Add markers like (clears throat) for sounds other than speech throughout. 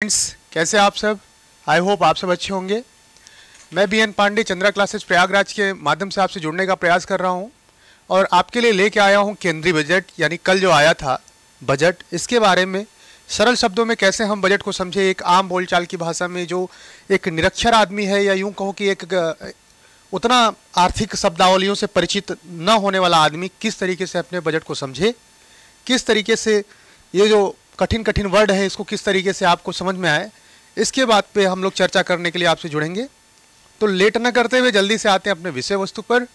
Friends कैसे आप सब आई होप आप सब अच्छे होंगे मैं B N Pandey Chandra classes Prayagraj के माध्यम से आपसे जुड़ने का प्रयास कर रहा हूं और आपके लिए लेके आया हूं केंद्रीय बजट यानी कल जो आया था बजट इसके बारे में सरल शब्दों में कैसे हम बजट को समझे एक आम बोलचाल की भाषा में जो एक निरक्षर आदमी है या यूँ कहो कि एक उतना आर्थिक शब्दावलियों से परिचित न होने वाला आदमी किस तरीके से अपने बजट को समझे किस तरीके से ये जो कठिन कठिन वर्ड है इसको किस तरीके से आपको समझ में आए इसके बाद पे हम लोग चर्चा करने के लिए आपसे जुड़ेंगे तो लेट ना करते हुए जल्दी से आते हैं अपने विषय वस्तु पर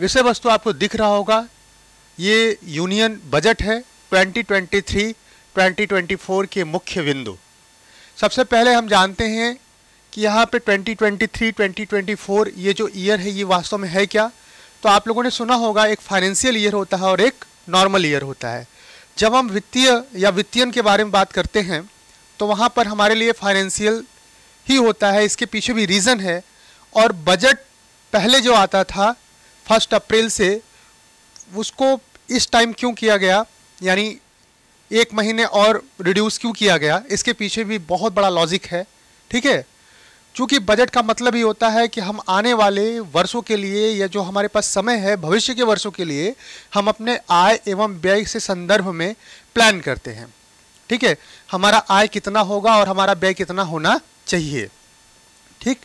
विषय वस्तु आपको दिख रहा होगा ये यूनियन बजट है 2023 2024 के मुख्य बिंदु सबसे पहले हम जानते हैं कि यहाँ पे 2023 2024 ये जो ईयर है ये वास्तव में है क्या तो आप लोगों ने सुना होगा एक फाइनेंशियल ईयर होता है और एक नॉर्मल ईयर होता है जब हम वित्तीय या वित्तीयन के बारे में बात करते हैं तो वहाँ पर हमारे लिए फाइनेंशियल ही होता है इसके पीछे भी रीज़न है और बजट पहले जो आता था फर्स्ट अप्रैल से उसको इस टाइम क्यों किया गया यानी एक महीने और रिड्यूस क्यों किया गया इसके पीछे भी बहुत बड़ा लॉजिक है ठीक है चूंकि बजट का मतलब ही होता है कि हम आने वाले वर्षों के लिए या जो हमारे पास समय है भविष्य के वर्षों के लिए हम अपने आय एवं व्यय से संदर्भ में प्लान करते हैं ठीक है हमारा आय कितना होगा और हमारा व्यय कितना होना चाहिए ठीक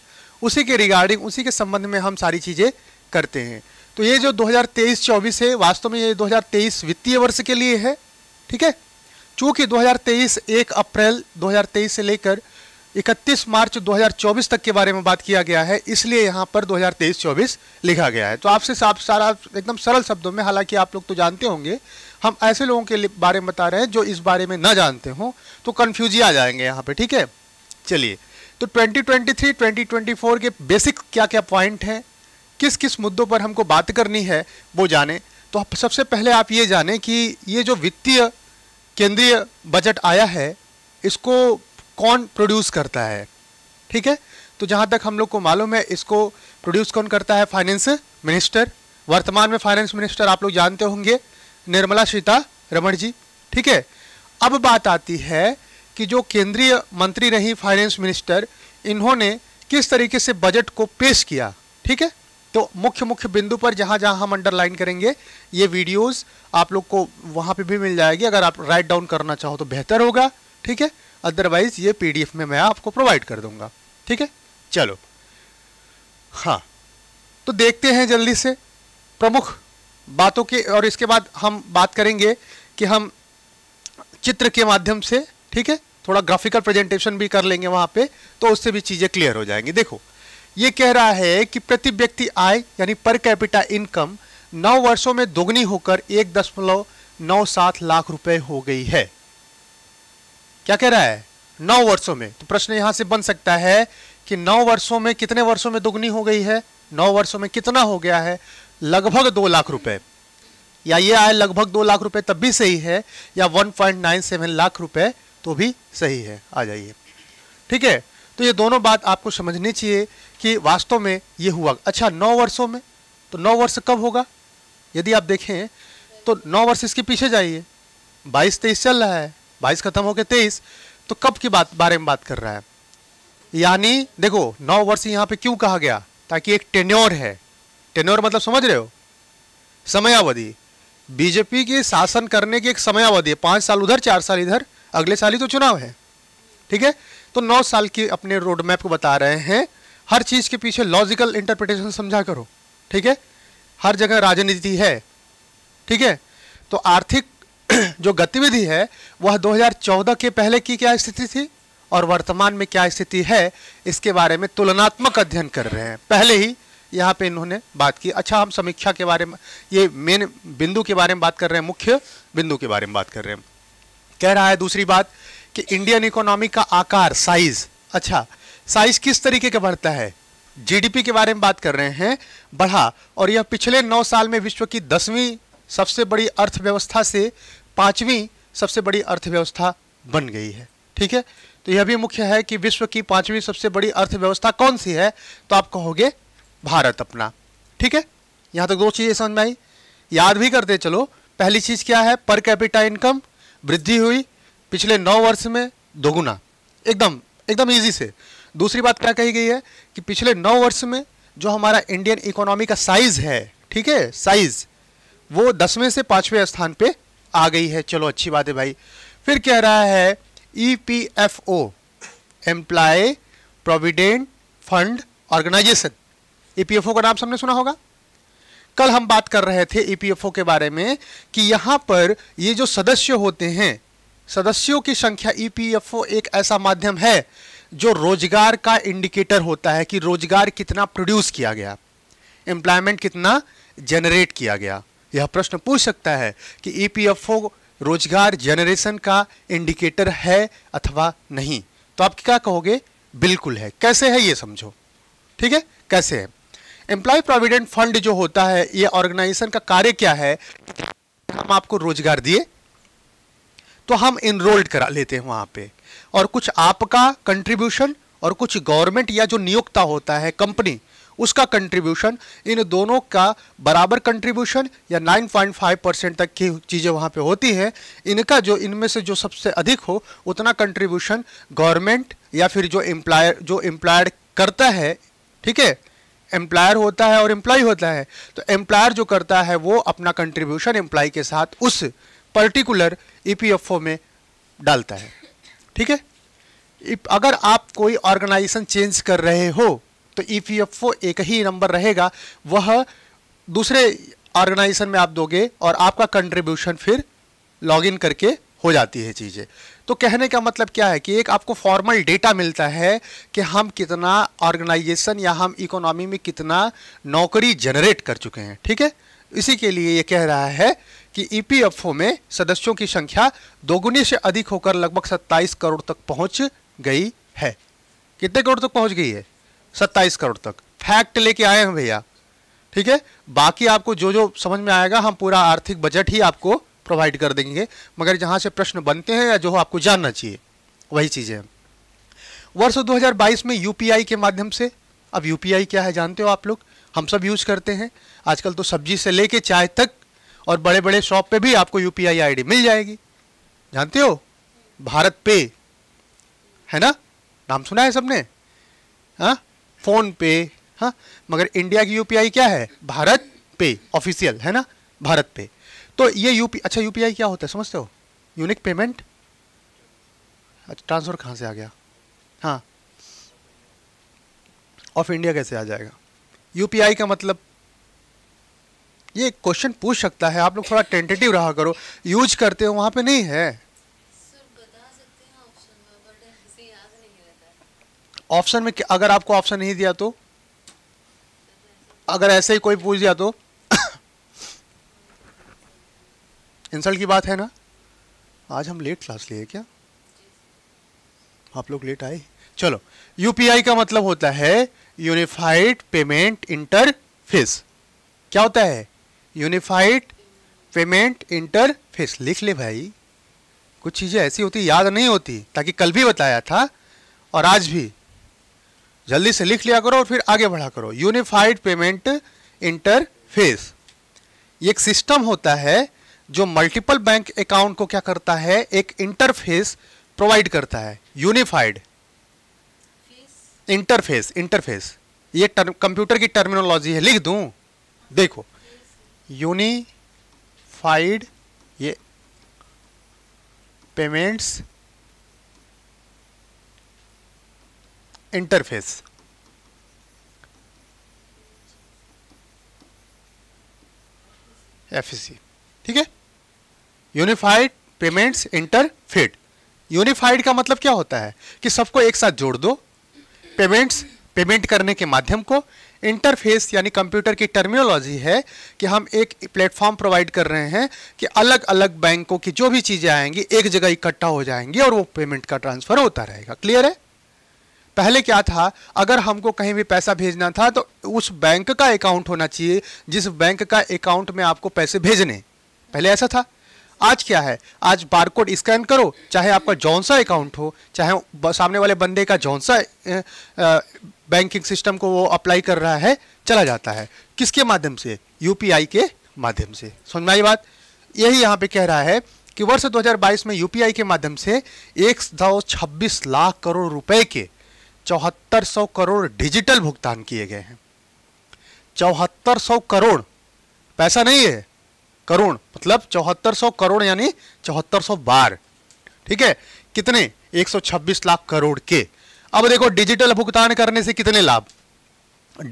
उसी के रिगार्डिंग उसी के संबंध में हम सारी चीज़ें करते हैं तो ये जो 2023-24 है वास्तव में ये 2023 वित्तीय वर्ष के लिए है ठीक है चूंकि 2023 1 अप्रैल 2023 से लेकर 31 मार्च 2024 तक के बारे में बात किया गया है इसलिए यहाँ पर 2023-24 लिखा गया है तो आपसे साफ सारा एकदम सरल शब्दों में हालांकि आप लोग तो जानते होंगे हम ऐसे लोगों के बारे में बता रहे हैं जो इस बारे में ना जानते हों तो कन्फ्यूज ही आ जाएंगे यहाँ पर ठीक है चलिए तो 2023, 2024 के बेसिक क्या क्या पॉइंट हैं किस किस मुद्दों पर हमको बात करनी है वो जाने तो सबसे पहले आप ये जाने कि ये जो वित्तीय केंद्रीय बजट आया है इसको कौन प्रोड्यूस करता है ठीक है तो जहाँ तक हम लोग को मालूम है इसको प्रोड्यूस कौन करता है फाइनेंस मिनिस्टर वर्तमान में फाइनेंस मिनिस्टर आप लोग जानते होंगे निर्मला सीता रमण जी ठीक है अब बात आती है कि जो केंद्रीय मंत्री रही फाइनेंस मिनिस्टर इन्होंने किस तरीके से बजट को पेश किया ठीक है तो मुख्य मुख्य बिंदु पर जहाँ जहाँ हम अंडरलाइन करेंगे ये वीडियोस आप लोग को वहाँ पे भी मिल जाएगी अगर आप राइट डाउन करना चाहो तो बेहतर होगा ठीक है अदरवाइज ये पीडीएफ में मैं आपको प्रोवाइड कर दूंगा ठीक है चलो हाँ तो देखते हैं जल्दी से प्रमुख बातों के और इसके बाद हम बात करेंगे कि हम चित्र के माध्यम से ठीक है थोड़ा ग्राफिकल प्रेजेंटेशन भी कर लेंगे वहाँ पे तो उससे भी चीज़ें क्लियर हो जाएंगी देखो ये कह रहा है कि प्रति व्यक्ति आय यानी पर कैपिटा इनकम नौ वर्षों में दोगुनी होकर एक दशमलव नौ सात लाख रुपए हो गई है क्या कह रहा है नौ वर्षों में तो प्रश्न यहां से बन सकता है कि नौ वर्षों में कितने वर्षों में दोगुनी हो गई है नौ वर्षों में कितना हो गया है लगभग दो लाख रुपए या ये आए लगभग दो लाख रुपए तब भी सही है या 1.97 लाख रुपए तो भी सही है आ जाइए ठीक है तो ये दोनों बात आपको समझनी चाहिए कि वास्तव में ये हुआ अच्छा नौ वर्षों में तो नौ वर्ष कब होगा यदि आप देखें तो नौ वर्ष इसके पीछे जाइए बाईस तेईस चल रहा है बाईस खत्म हो गए तेईस तो कब की बात बारे में बात कर रहा है यानी देखो नौ वर्ष यहां पे क्यों कहा गया ताकि एक टेन्योर है टेन्योर मतलब समझ रहे हो समयावधि बीजेपी के शासन करने की एक समयावधि है पांच साल उधर चार साल इधर अगले साल ही तो चुनाव है ठीक है तो नौ साल की अपने रोड मैप को बता रहे हैं हर चीज़ के पीछे लॉजिकल इंटरप्रिटेशन समझा करो ठीक है हर जगह राजनीति है ठीक है तो आर्थिक (clears throat) जो गतिविधि है वह 2014 के पहले की क्या स्थिति थी और वर्तमान में क्या स्थिति है इसके बारे में तुलनात्मक अध्ययन कर रहे हैं पहले ही यहाँ पे इन्होंने बात की अच्छा हम समीक्षा के बारे में ये मेन बिंदु के बारे में बात कर रहे हैं मुख्य बिंदु के बारे में बात कर रहे हैं कह रहा है दूसरी बात कि इंडियन इकोनॉमी का आकार साइज अच्छा साइज किस तरीके का बढ़ता है जीडीपी के बारे में बात कर रहे हैं बढ़ा और यह पिछले नौ साल में विश्व की दसवीं सबसे बड़ी अर्थव्यवस्था से पांचवी सबसे बड़ी अर्थव्यवस्था बन गई है ठीक है तो यह भी मुख्य है कि विश्व की पांचवी सबसे बड़ी अर्थव्यवस्था कौन सी है तो आप कहोगे भारत अपना ठीक है यहां तक दो चीज़ें समझ में आई याद भी करते चलो पहली चीज़ क्या है पर कैपिटा इनकम वृद्धि हुई पिछले नौ वर्ष में दोगुना एकदम एकदम ईजी से दूसरी बात क्या कही गई है कि पिछले नौ वर्ष में जो हमारा इंडियन इकोनॉमी का साइज है ठीक है साइज वो दसवें से पाँचवें स्थान पे आ गई है चलो अच्छी बात है भाई फिर कह रहा है E P F O employ provident fund organisation E P F O का नाम सबने सुना होगा कल हम बात कर रहे थे ई पी एफ ओ के बारे में कि यहाँ पर ये जो सदस्य होते हैं सदस्यों की संख्या ई पी एफ ओ एक ऐसा माध्यम है जो रोजगार का इंडिकेटर होता है कि रोजगार कितना प्रोड्यूस किया गया एम्प्लॉयमेंट कितना जनरेट किया गया यह प्रश्न पूछ सकता है कि ईपीएफओ e रोजगार जनरेशन का इंडिकेटर है अथवा नहीं तो आप क्या कहोगे बिल्कुल है कैसे है ये समझो ठीक है कैसे है एम्प्लॉय प्रोविडेंट फंड जो होता है ये ऑर्गेनाइजेशन का कार्य क्या है हम आपको रोजगार दिए तो हम इनरोल्ड करा लेते हैं वहां पे और कुछ आपका कंट्रीब्यूशन और कुछ गवर्नमेंट या जो नियोक्ता होता है कंपनी उसका कंट्रीब्यूशन इन दोनों का बराबर कंट्रीब्यूशन या 9.5 परसेंट तक की चीज़ें वहाँ पे होती हैं इनका जो इनमें से जो सबसे अधिक हो उतना कंट्रीब्यूशन गवर्नमेंट या फिर जो एम्प्लायर जो एम्प्लॉयड करता है ठीक है एम्प्लायर होता है और एम्प्लॉय होता है तो एम्प्लायर जो करता है वो अपना कंट्रीब्यूशन एम्प्लॉय के साथ उस पर्टिकुलर ई e में डालता है ठीक है अगर आप कोई ऑर्गेनाइजेशन चेंज कर रहे हो तो ईपीएफओ एक ही नंबर रहेगा वह दूसरे ऑर्गेनाइजेशन में आप दोगे और आपका कंट्रीब्यूशन फिर लॉगिन करके हो जाती है चीज़ें तो कहने का मतलब क्या है कि एक आपको फॉर्मल डेटा मिलता है कि हम कितना ऑर्गेनाइजेशन या हम इकोनॉमी में कितना नौकरी जनरेट कर चुके हैं ठीक है इसी के लिए ये कह रहा है कि ईपीएफओ e में सदस्यों की संख्या दोगुनी से अधिक होकर लगभग 27 करोड़ तक पहुंच गई है कितने करोड़ तक पहुंच गई है सत्ताईस करोड़ तक फैक्ट लेके आए हैं भैया ठीक है बाकी आपको जो जो समझ में आएगा हम पूरा आर्थिक बजट ही आपको प्रोवाइड कर देंगे मगर जहाँ से प्रश्न बनते हैं या जो आपको जानना चाहिए वही चीज़ें वर्ष 2022 में यूपीआई के माध्यम से अब यूपीआई क्या है जानते हो आप लोग हम सब यूज करते हैं आजकल तो सब्जी से लेके चाय तक और बड़े बड़े शॉप पे भी आपको यूपीआई आईडी मिल जाएगी जानते हो भारत पे है ना नाम सुना है सबने हाँ फोन पे हाँ मगर इंडिया की यूपीआई क्या है भारत पे ऑफिशियल है ना भारत पे तो ये यूपी अच्छा यूपीआई क्या होता है समझते हो यूनिक पेमेंट अच्छा ट्रांसफ़र कहाँ से आ गया हाँ ऑफ इंडिया कैसे आ जाएगा यूपीआई का मतलब ये क्वेश्चन पूछ सकता है आप लोग थोड़ा टेंटेटिव रहा करो यूज करते हो वहाँ पे नहीं है ऑप्शन में अगर आपको ऑप्शन नहीं दिया तो अगर ऐसे ही कोई पूछ दिया तो (coughs) इंसल्ट की बात है ना आज हम लेट क्लास लिए क्या आप लोग लेट आए चलो यूपीआई का मतलब होता है यूनिफाइड पेमेंट इंटरफेस क्या होता है यूनिफाइड पेमेंट इंटरफेस लिख ले भाई कुछ चीज़ें ऐसी होती याद नहीं होती ताकि कल भी बताया था और आज भी जल्दी से लिख लिया करो और फिर आगे बढ़ा करो यूनिफाइड पेमेंट इंटरफेस ये एक सिस्टम होता है जो मल्टीपल बैंक अकाउंट को क्या करता है एक इंटरफेस प्रोवाइड करता है यूनिफाइड इंटरफेस इंटरफेस ये कंप्यूटर की टर्मिनोलॉजी है लिख दूं देखो यूनिफाइड ये पेमेंट्स इंटरफेस एफ e ठीक है यूनिफाइड पेमेंट्स इंटरफेड यूनिफाइड का मतलब क्या होता है कि सबको एक साथ जोड़ दो पेमेंट्स पेमेंट करने के माध्यम को इंटरफेस यानी कंप्यूटर की टर्मिनोलॉजी है कि हम एक प्लेटफॉर्म प्रोवाइड कर रहे हैं कि अलग अलग बैंकों की जो भी चीज़ें आएंगी एक जगह इकट्ठा हो जाएंगी और वो पेमेंट का ट्रांसफ़र होता रहेगा क्लियर है पहले क्या था अगर हमको कहीं भी पैसा भेजना था तो उस बैंक का अकाउंट होना चाहिए जिस बैंक का अकाउंट में आपको पैसे भेजने पहले ऐसा था आज क्या है आज बारकोड स्कैन करो चाहे आपका जौन सा अकाउंट हो चाहे सामने वाले बंदे का जौन सा बैंकिंग सिस्टम को वो अप्लाई कर रहा है चला जाता है किसके माध्यम से यूपीआई के माध्यम से समझ में आई बात यही यहाँ पे कह रहा है कि वर्ष 2022 में यूपीआई के माध्यम से एक लाख करोड़ रुपए के चौहत्तर सौ करोड़ डिजिटल भुगतान किए गए हैं चौहत्तर सौ करोड़ पैसा नहीं है करोड़ मतलब चौहत्तर सौ करोड़ यानी चौहत्तर सौ बार ठीक है कितने एक सौ छब्बीस लाख करोड़ के अब देखो डिजिटल भुगतान करने से कितने लाभ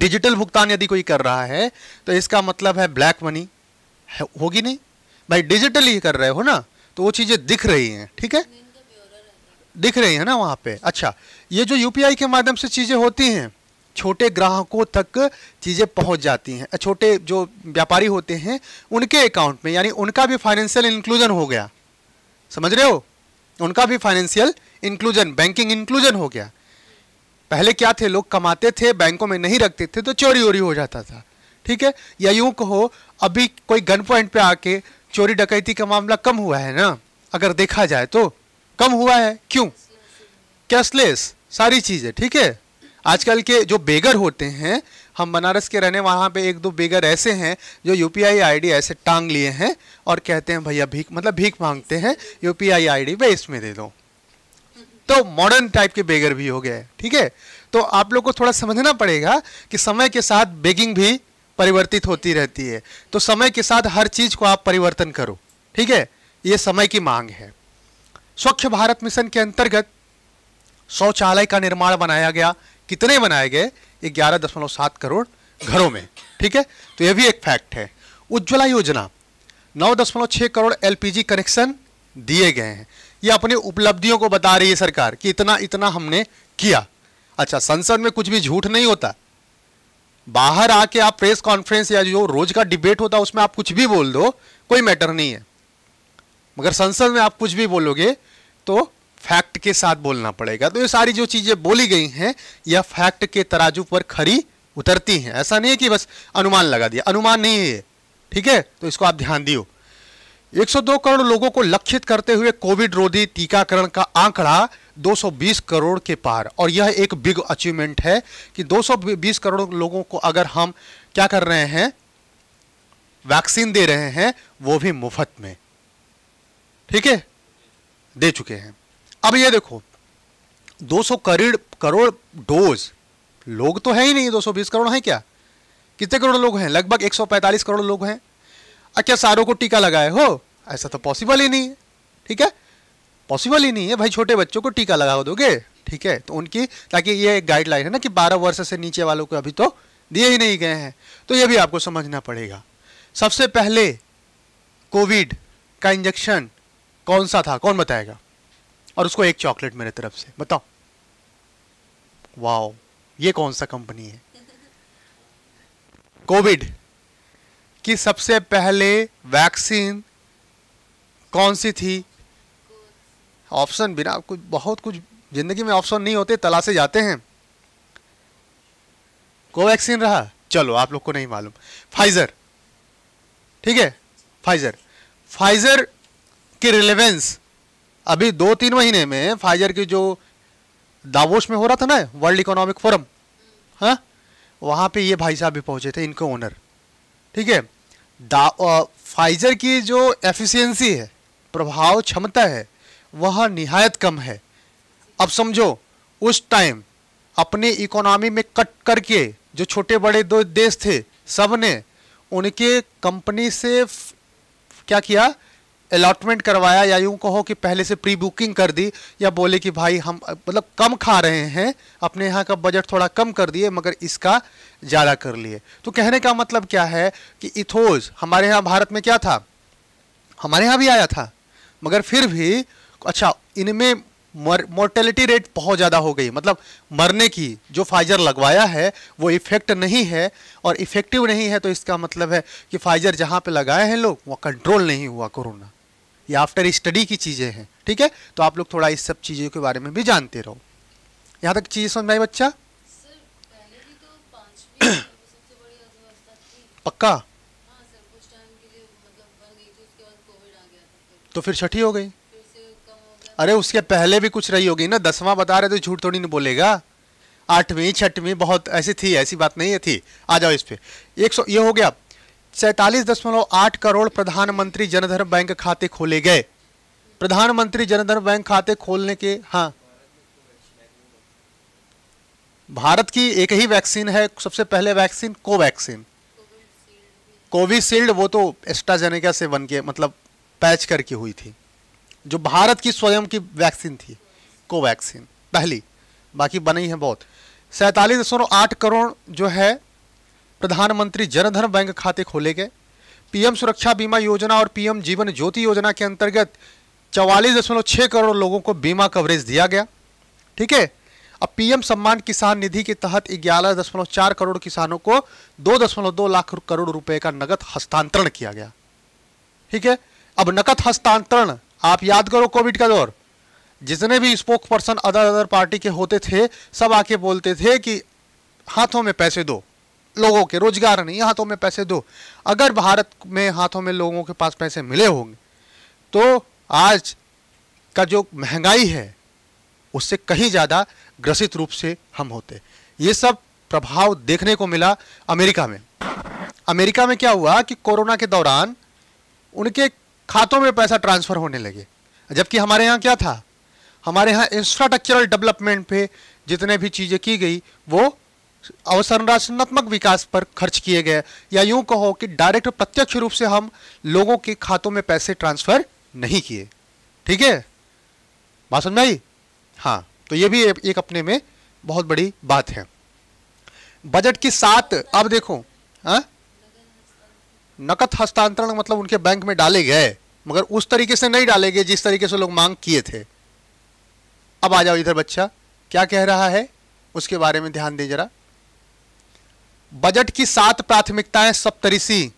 डिजिटल भुगतान यदि कोई कर रहा है तो इसका मतलब है ब्लैक मनी होगी नहीं भाई डिजिटल ही कर रहे हो ना तो वो चीज़ें दिख रही हैं ठीक है दिख रही है ना वहाँ पे अच्छा ये जो यूपीआई के माध्यम से चीज़ें होती हैं छोटे ग्राहकों तक चीज़ें पहुँच जाती हैं छोटे जो व्यापारी होते हैं उनके अकाउंट में यानी उनका भी फाइनेंशियल इंक्लूजन हो गया समझ रहे हो उनका भी फाइनेंशियल इंक्लूजन बैंकिंग इंक्लूजन हो गया पहले क्या थे लोग कमाते थे बैंकों में नहीं रखते थे तो चोरी वोरी हो जाता था ठीक है या यूं कहो अभी कोई गन पॉइंट पे आके चोरी डकैती का मामला कम हुआ है ना अगर देखा जाए तो कम हुआ है क्यों कैशलेस सारी चीज़ें ठीक है आजकल के जो बेगर होते हैं हम बनारस के रहने वहाँ पे एक दो बेगर ऐसे हैं जो यू पी आई ऐसे टांग लिए हैं और कहते हैं भैया भीख मतलब भीख मांगते हैं यू पी आई आई इसमें दे दो तो मॉडर्न टाइप के बेगर भी हो गए ठीक है तो आप लोग को थोड़ा समझना पड़ेगा कि समय के साथ बेगिंग भी परिवर्तित होती रहती है तो समय के साथ हर चीज़ को आप परिवर्तन करो ठीक है ये समय की मांग है स्वच्छ भारत मिशन के अंतर्गत शौचालय का निर्माण बनाया गया कितने बनाए गए ग्यारह दशमलव सात करोड़ घरों में ठीक है तो यह भी एक फैक्ट है उज्ज्वला योजना नौ दशमलव छह करोड़ एलपीजी कनेक्शन दिए गए हैं यह अपनी उपलब्धियों को बता रही है सरकार कि इतना इतना हमने किया अच्छा संसद में कुछ भी झूठ नहीं होता बाहर आके आप प्रेस कॉन्फ्रेंस या जो रोज का डिबेट होता है उसमें आप कुछ भी बोल दो कोई मैटर नहीं है मगर संसद में आप कुछ भी बोलोगे तो फैक्ट के साथ बोलना पड़ेगा तो ये सारी जो चीज़ें बोली गई हैं यह फैक्ट के तराजू पर खरी उतरती हैं ऐसा नहीं है कि बस अनुमान लगा दिया अनुमान नहीं है ठीक है तो इसको आप ध्यान दियो 102 करोड़ लोगों को लक्षित करते हुए कोविड रोधी टीकाकरण का आंकड़ा 220 करोड़ के पार और यह एक बिग अचीवमेंट है कि 220 करोड़ लोगों को अगर हम क्या कर रहे हैं वैक्सीन दे रहे हैं वो भी मुफ्त में ठीक है दे चुके हैं अब ये देखो 200 करोड़ करोड़ डोज लोग तो है ही नहीं 220 करोड़ हैं क्या कितने करोड़ लोग हैं लगभग 145 करोड़ लोग हैं क्या सारों को टीका लगाए हो ऐसा तो पॉसिबल ही नहीं है ठीक है पॉसिबल ही नहीं है भाई छोटे बच्चों को टीका लगा दोगे ठीक है तो उनकी ताकि ये गाइडलाइन है ना कि 12 वर्ष से नीचे वालों को अभी तो दिए ही नहीं गए हैं तो ये भी आपको समझना पड़ेगा सबसे पहले कोविड का इंजेक्शन कौन सा था कौन बताएगा और उसको एक चॉकलेट मेरे तरफ से बताओ वाओ ये कौन सा कंपनी है कोविड की सबसे पहले वैक्सीन कौन सी थी ऑप्शन बिना कुछ बहुत कुछ ज़िंदगी में ऑप्शन नहीं होते तलाशे जाते हैं कोवैक्सीन रहा चलो आप लोग को नहीं मालूम फाइजर ठीक है फाइजर फाइजर की रिलेवेंस अभी दो तीन महीने में फाइजर की जो दावोश में हो रहा था ना वर्ल्ड इकोनॉमिक फोरम हाँ वहाँ पे ये भाई साहब भी पहुँचे थे इनके ओनर ठीक है फाइजर की जो एफिशिएंसी है प्रभाव क्षमता है वह निहायत कम है अब समझो उस टाइम अपने इकोनॉमी में कट करके जो छोटे बड़े दो देश थे सब ने उनके कंपनी से क्या किया अलॉटमेंट करवाया या यूं कहो कि पहले से प्री बुकिंग कर दी या बोले कि भाई हम मतलब कम खा रहे हैं अपने यहाँ का बजट थोड़ा कम कर दिए मगर इसका ज़्यादा कर लिए तो कहने का मतलब क्या है कि इथोज हमारे यहाँ भारत में क्या था हमारे यहाँ भी आया था मगर फिर भी अच्छा इनमें मोर्टेलिटी रेट बहुत ज़्यादा हो गई मतलब मरने की जो फाइजर लगवाया है वो इफ़ेक्ट नहीं है और इफ़ेक्टिव नहीं है तो इसका मतलब है कि फाइजर जहाँ पे लगाए हैं लोग वहाँ कंट्रोल नहीं हुआ कोरोना ये आफ्टर स्टडी की चीज़ें हैं ठीक है तो आप लोग थोड़ा इस सब चीज़ों के बारे में भी जानते रहो यहाँ तक चीज़ समझ में आई बच्चा पक्का तो, तो फिर छठी हो गई अरे उसके पहले भी कुछ रही होगी ना दसवां बता रहे तो झूठ थोड़ी नहीं बोलेगा आठवीं छठवीं बहुत ऐसी थी ऐसी बात नहीं है थी आ जाओ इस पर एक सौ ये हो गया सैतालीस दशमलव आठ करोड़ प्रधानमंत्री जनधन बैंक खाते खोले गए प्रधानमंत्री जनधन बैंक खाते खोलने के हाँ भारत की एक ही वैक्सीन है सबसे पहले वैक्सीन कोवैक्सीन कोविशील्ड वो तो एस्ट्राजेनेका से बन के मतलब पैच करके हुई थी जो भारत की स्वयं की वैक्सीन थी कोवैक्सीन पहली बाकी बनी है बहुत सैंतालीस दशमलव आठ करोड़ जो है प्रधानमंत्री जनधन बैंक खाते खोले गए पीएम सुरक्षा बीमा योजना और पीएम जीवन ज्योति योजना के अंतर्गत चवालीस दशमलव छः करोड़ लोगों को बीमा कवरेज दिया गया ठीक है अब पीएम सम्मान किसान निधि के तहत ग्यारह दशमलव चार करोड़ किसानों को दो दशमलव दो लाख करोड़ रुपए का नकद हस्तांतरण किया गया ठीक है अब नकद हस्तांतरण आप याद करो कोविड का दौर जितने भी spoke person other other party के होते थे सब आके बोलते थे कि हाथों में पैसे दो लोगों के रोजगार नहीं हाथों में पैसे दो अगर भारत में हाथों में लोगों के पास पैसे मिले होंगे तो आज का जो महंगाई है उससे कहीं ज़्यादा ग्रसित रूप से हम होते ये सब प्रभाव देखने को मिला अमेरिका में अमेरिका में क्या हुआ कि कोरोना के दौरान उनके खातों में पैसा ट्रांसफ़र होने लगे जबकि हमारे यहाँ क्या था हमारे यहाँ इंफ्रास्ट्रक्चरल डेवलपमेंट पे जितने भी चीज़ें की गई वो अवसंरचनात्मक विकास पर खर्च किए गए या यूं कहो कि डायरेक्ट प्रत्यक्ष रूप से हम लोगों के खातों में पैसे ट्रांसफर नहीं किए ठीक है बात समझ आई हाँ तो ये भी एक अपने में बहुत बड़ी बात है बजट की सात अब देखो हा? नकद हस्तांतरण मतलब उनके बैंक में डाले गए मगर उस तरीके से नहीं डाले गए जिस तरीके से लोग मांग किए थे अब आ जाओ इधर बच्चा क्या कह रहा है उसके बारे में ध्यान दें जरा बजट की सात प्राथमिकताएं सप्तरीसी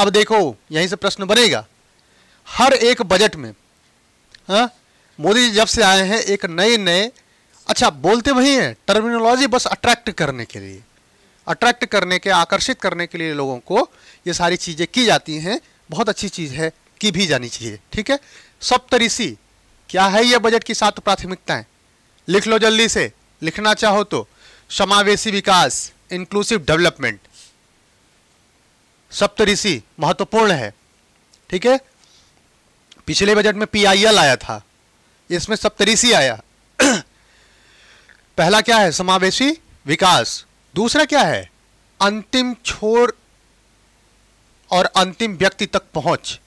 अब देखो यहीं से प्रश्न बनेगा हर एक बजट में हाँ, मोदी जी जब से आए हैं एक नए नए अच्छा बोलते वही हैं टर्मिनोलॉजी बस अट्रैक्ट करने के लिए अट्रैक्ट करने के आकर्षित करने के लिए लोगों को ये सारी चीज़ें की जाती हैं बहुत अच्छी चीज़ है की भी जानी चाहिए ठीक है सप्तऋषि क्या है ये बजट की सात प्राथमिकताएं लिख लो जल्दी से लिखना चाहो तो समावेशी विकास इंक्लूसिव डेवलपमेंट सप्तऋषि महत्वपूर्ण है ठीक है पिछले बजट में पीआईएल आया था इसमें सप्तऋषि तो आया (clears throat) पहला क्या है समावेशी विकास दूसरा क्या है अंतिम छोर और अंतिम व्यक्ति तक पहुंच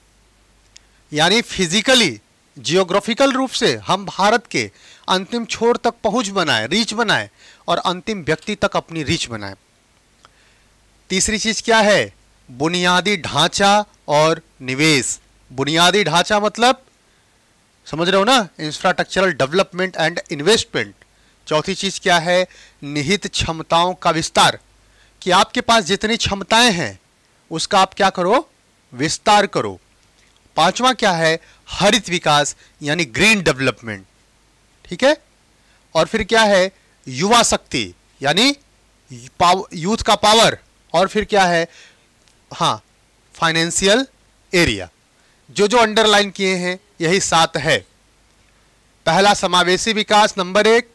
यानी फिजिकली जियोग्राफिकल रूप से हम भारत के अंतिम छोर तक पहुंच बनाए रीच बनाए और अंतिम व्यक्ति तक अपनी रीच बनाए तीसरी चीज़ क्या है बुनियादी ढांचा और निवेश बुनियादी ढांचा मतलब समझ रहे हो ना इंफ्रास्ट्रक्चरल डेवलपमेंट एंड इन्वेस्टमेंट चौथी चीज़ क्या है निहित क्षमताओं का विस्तार कि आपके पास जितनी क्षमताएं हैं उसका आप क्या करो विस्तार करो पांचवा क्या है हरित विकास यानी ग्रीन डेवलपमेंट ठीक है और फिर क्या है युवा शक्ति यानी यूथ का पावर और फिर क्या है हाँ फाइनेंशियल एरिया जो जो अंडरलाइन किए हैं यही सात है पहला समावेशी विकास नंबर एक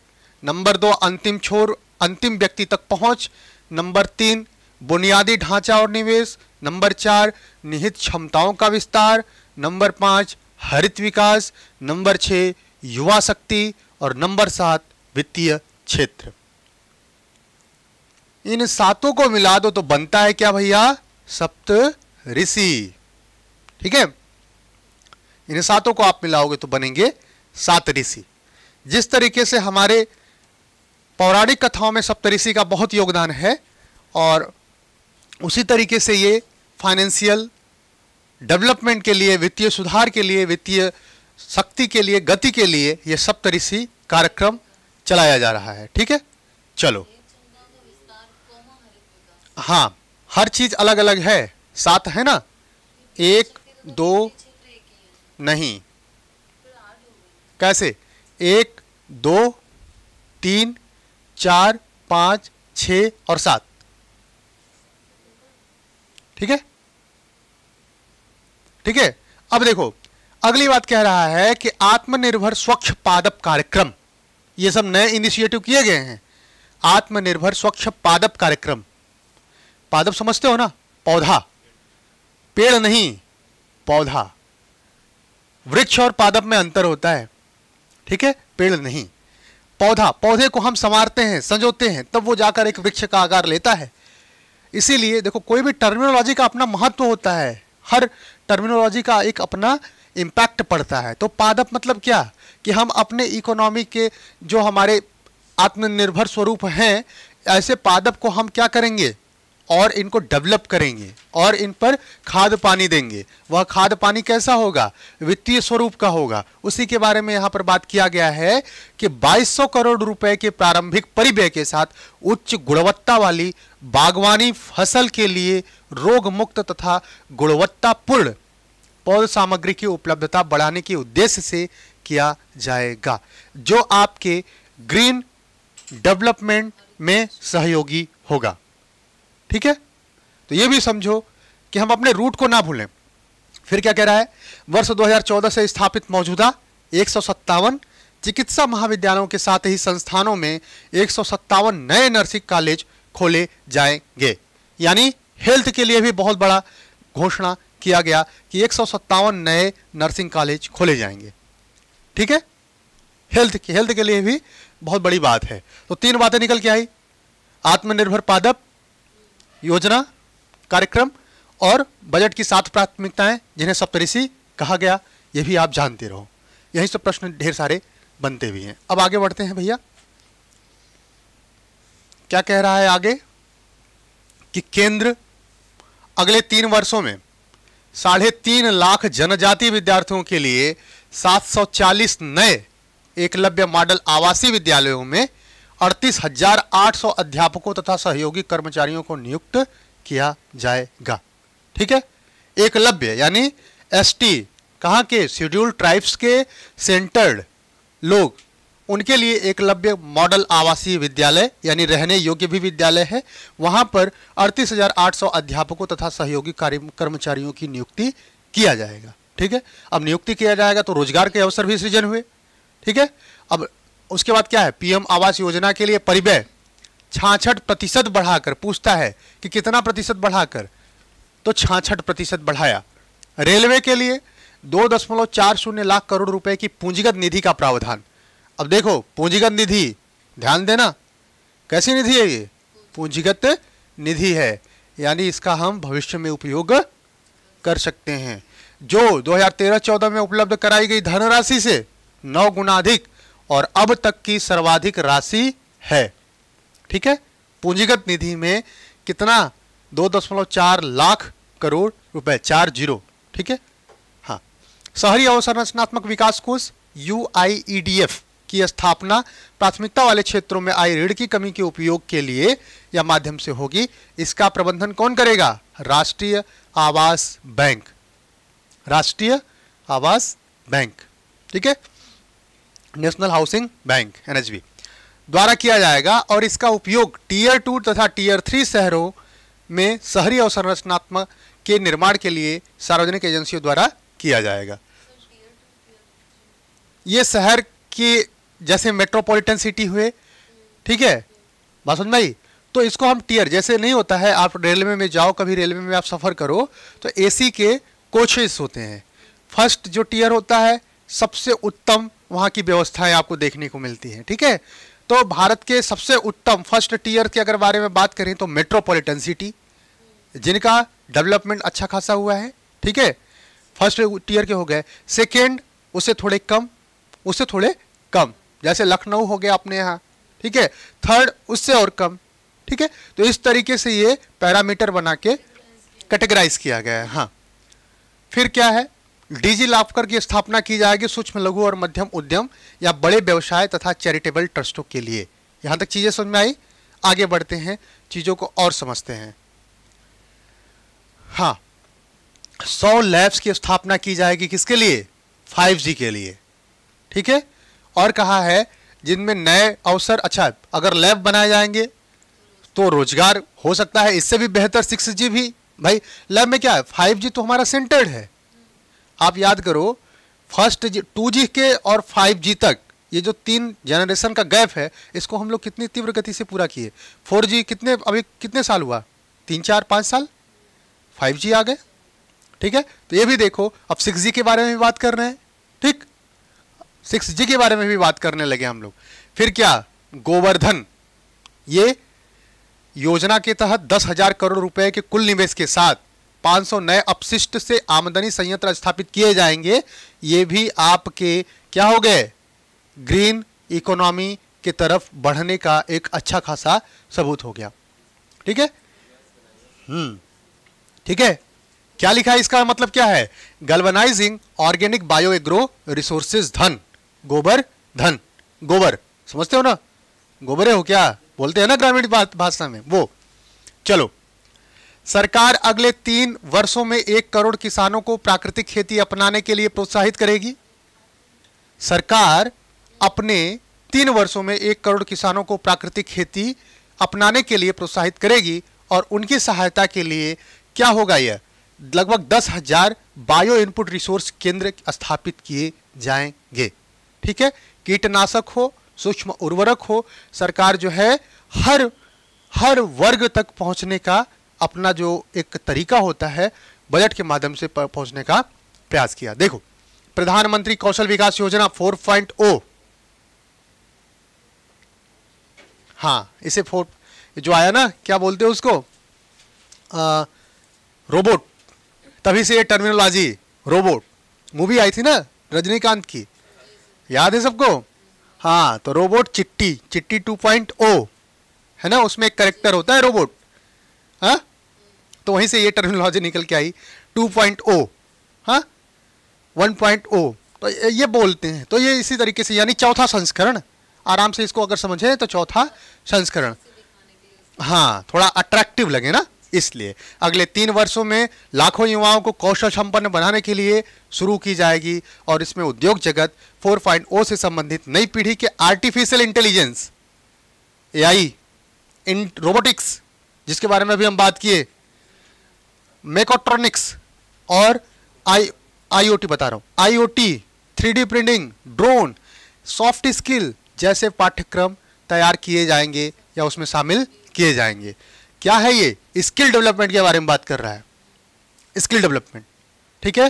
नंबर दो अंतिम छोर अंतिम व्यक्ति तक पहुंच नंबर तीन बुनियादी ढांचा और निवेश नंबर चार निहित क्षमताओं का विस्तार नंबर पाँच हरित विकास नंबर छः युवा शक्ति और नंबर सात वित्तीय क्षेत्र इन सातों को मिला दो तो बनता है क्या भैया सप्त ऋषि ठीक है इन सातों को आप मिलाओगे तो बनेंगे सात ऋषि जिस तरीके से हमारे पौराणिक कथाओं में सप्तऋषि का बहुत योगदान है और उसी तरीके से ये फाइनेंशियल डेवलपमेंट के लिए वित्तीय सुधार के लिए वित्तीय शक्ति के लिए गति के लिए ये सप्तऋषि कार्यक्रम चलाया जा रहा है ठीक है चलो हाँ हर चीज अलग अलग है सात है ना एक दो नहीं कैसे एक दो तीन चार पाँच छ और सात ठीक है ठीक है अब देखो अगली बात कह रहा है कि आत्मनिर्भर स्वच्छ पादप कार्यक्रम ये सब नए इनिशिएटिव किए गए हैं आत्मनिर्भर स्वच्छ पादप कार्यक्रम पादप समझते हो ना पौधा पेड़ नहीं पौधा वृक्ष और पादप में अंतर होता है ठीक है पेड़ नहीं पौधा पौधे को हम संवारते हैं संजोते हैं तब वो जाकर एक वृक्ष का आकार लेता है इसीलिए देखो कोई भी टर्मिनोलॉजी का अपना महत्व होता है हर टर्मिनोलॉजी का एक अपना इम्पैक्ट पड़ता है तो पादप मतलब क्या कि हम अपने इकोनॉमी के जो हमारे आत्मनिर्भर स्वरूप हैं ऐसे पादप को हम क्या करेंगे और इनको डेवलप करेंगे और इन पर खाद पानी देंगे वह खाद पानी कैसा होगा वित्तीय स्वरूप का होगा उसी के बारे में यहाँ पर बात किया गया है कि 2200 करोड़ रुपए के प्रारंभिक परिव्यय के साथ उच्च गुणवत्ता वाली बागवानी फसल के लिए रोग मुक्त तथा गुणवत्तापूर्ण पौध सामग्री की उपलब्धता बढ़ाने के उद्देश्य से किया जाएगा जो आपके ग्रीन डेवलपमेंट में सहयोगी होगा ठीक है तो यह भी समझो कि हम अपने रूट को ना भूलें फिर क्या कह रहा है वर्ष 2014 से स्थापित मौजूदा एक चिकित्सा महाविद्यालयों के साथ ही संस्थानों में एक नए नर्सिंग कॉलेज खोले जाएंगे यानी हेल्थ के लिए भी बहुत बड़ा घोषणा किया गया कि एक नए नर्सिंग कॉलेज खोले जाएंगे ठीक है हेल्थ की हेल्थ के लिए भी बहुत बड़ी बात है तो तीन बातें निकल के आई आत्मनिर्भर पादप योजना कार्यक्रम और बजट की सात प्राथमिकताएं जिन्हें सप्तऋषि कहा गया ये भी आप जानते रहो यहीं से प्रश्न ढेर सारे बनते भी हैं अब आगे बढ़ते हैं भैया क्या कह रहा है आगे कि केंद्र अगले तीन वर्षों में साढ़े तीन लाख जनजाति विद्यार्थियों के लिए 740 नए एकलव्य मॉडल आवासीय विद्यालयों में अड़तीस हजार आठ सौ अध्यापकों तथा सहयोगी कर्मचारियों को नियुक्त किया जाएगा ठीक है एकलव्य यानी एसटी कहाँ के शेड्यूल्ड ट्राइब्स के सेंटर्ड लोग उनके लिए एकलव्य मॉडल आवासीय विद्यालय यानी रहने योग्य भी विद्यालय है वहां पर 38,800 अध्यापकों तथा सहयोगी कार्य कर्मचारियों की नियुक्ति किया जाएगा ठीक है अब नियुक्ति किया जाएगा तो रोजगार के अवसर भी सृजन हुए ठीक है अब उसके बाद क्या है पीएम आवास योजना के लिए परिव्यय छाछठ प्रतिशत बढ़ाकर पूछता है कि कितना प्रतिशत बढ़ाकर तो छाछठ प्रतिशत बढ़ाया रेलवे के लिए दो दशमलव चार शून्य लाख करोड़ रुपए की पूंजीगत निधि का प्रावधान अब देखो पूंजीगत निधि ध्यान देना कैसी निधि है ये पूंजीगत निधि है यानी इसका हम भविष्य में उपयोग कर सकते हैं जो 2013-14 में उपलब्ध कराई गई धनराशि से नौ गुना अधिक और अब तक की सर्वाधिक राशि है ठीक है पूंजीगत निधि में कितना दो दशमलव चार लाख करोड़ रुपए चार जीरो ठीक है हाँ शहरी अवसंरचनात्मक विकास कोष U I E D F की स्थापना प्राथमिकता वाले क्षेत्रों में आई ऋण की कमी के उपयोग के लिए या माध्यम से होगी इसका प्रबंधन कौन करेगा राष्ट्रीय आवास बैंक राष्ट्रीय आवास बैंक ठीक है नेशनल हाउसिंग बैंक एनएचबी द्वारा किया जाएगा और इसका उपयोग टीयर टू तथा टीयर थ्री शहरों में शहरी अवसंरचनात्मक के निर्माण के लिए सार्वजनिक एजेंसियों द्वारा किया जाएगा ये शहर के जैसे मेट्रोपॉलिटन सिटी हुए ठीक है बात समझ तो इसको हम टीयर जैसे नहीं होता है आप रेलवे में जाओ कभी रेलवे में आप सफ़र करो तो एसी के कोचेस होते हैं फर्स्ट जो टीयर होता है सबसे उत्तम वहाँ की व्यवस्थाएं आपको देखने को मिलती हैं ठीक है तो भारत के सबसे उत्तम फर्स्ट टीयर के अगर बारे में बात करें तो मेट्रोपॉलिटन सिटी जिनका डेवलपमेंट अच्छा खासा हुआ है ठीक है फर्स्ट टीयर के हो गए सेकेंड उसे थोड़े कम उसे थोड़े कम जैसे लखनऊ हो गया अपने यहाँ ठीक है थर्ड उससे और कम ठीक है तो इस तरीके से ये पैरामीटर बना के कैटेगराइज किया गया है हाँ फिर क्या है डीजी लाभकर की स्थापना की जाएगी सूक्ष्म लघु और मध्यम उद्यम या बड़े व्यवसाय तथा चैरिटेबल ट्रस्टों के लिए यहाँ तक चीज़ें समझ में आई आगे बढ़ते हैं चीज़ों को और समझते हैं हाँ सौ लैब्स की स्थापना की जाएगी किसके लिए 5G के लिए ठीक है और कहा है जिनमें नए अवसर अच्छा अगर लैब बनाए जाएंगे तो रोजगार हो सकता है इससे भी बेहतर सिक्स जी भी भाई लैब में क्या है फाइव जी तो हमारा सेंटर्ड है आप याद करो फर्स्ट जी टू जी के और फाइव जी तक ये जो तीन जनरेशन का गैप है इसको हम लोग कितनी तीव्र गति से पूरा किए फोर जी कितने अभी कितने साल हुआ तीन चार पाँच साल फाइव जी आ गए ठीक है तो ये भी देखो अब सिक्स जी के बारे में भी बात कर रहे हैं ठीक सिक्स जी के बारे में भी बात करने लगे हम लोग फिर क्या गोवर्धन ये योजना के तहत दस हजार करोड़ रुपए के कुल निवेश के साथ 500 नए अपशिष्ट से आमदनी संयंत्र स्थापित किए जाएंगे ये भी आपके क्या हो गए ग्रीन इकोनॉमी के तरफ बढ़ने का एक अच्छा खासा सबूत हो गया ठीक है हम्म ठीक है क्या लिखा है इसका मतलब क्या है galvanising organic bio agro resources धन गोबर धन गोबर समझते हो ना गोबरे हो क्या बोलते हैं ना ग्रामीण भाषा में वो चलो सरकार अगले तीन वर्षों में एक करोड़ किसानों को प्राकृतिक खेती अपनाने के लिए प्रोत्साहित करेगी सरकार अपने तीन वर्षों में एक करोड़ किसानों को प्राकृतिक खेती अपनाने के लिए प्रोत्साहित करेगी और उनकी सहायता के लिए क्या होगा यह लगभग दस हजार बायो इनपुट रिसोर्स केंद्र स्थापित किए जाएंगे ठीक है कीटनाशक हो सूक्ष्म उर्वरक हो सरकार जो है हर हर वर्ग तक पहुंचने का अपना जो एक तरीका होता है बजट के माध्यम से पहुंचने का प्रयास किया देखो प्रधानमंत्री कौशल विकास योजना 4.0 हाँ इसे फोर जो आया ना क्या बोलते हैं उसको आ, रोबोट तभी से ये टर्मिनोलॉजी रोबोट मूवी आई थी ना रजनीकांत की याद है सबको हाँ तो रोबोट चिट्टी चिट्टी 2.0 है ना उसमें एक करेक्टर होता है रोबोट हाँ तो वहीं से ये टर्मिनोलॉजी निकल के आई 2.0 हाँ ओ oh, तो ये बोलते हैं तो ये इसी तरीके से यानी चौथा संस्करण आराम से इसको अगर समझें तो चौथा संस्करण हाँ थोड़ा अट्रैक्टिव लगे ना इसलिए अगले तीन वर्षों में लाखों युवाओं को कौशल संपन्न बनाने के लिए शुरू की जाएगी और इसमें उद्योग जगत 4.0 से संबंधित नई पीढ़ी के artificial intelligence AI in robotics जिसके बारे में भी हम बात किए मेकोट्रॉनिक्स और आई आईओटी बता रहा हूँ IoT 3D printing drone soft skill जैसे पाठ्यक्रम तैयार किए जाएंगे या उसमें शामिल किए जाएंगे क्या है ये स्किल डेवलपमेंट के बारे में बात कर रहा है स्किल डेवलपमेंट ठीक है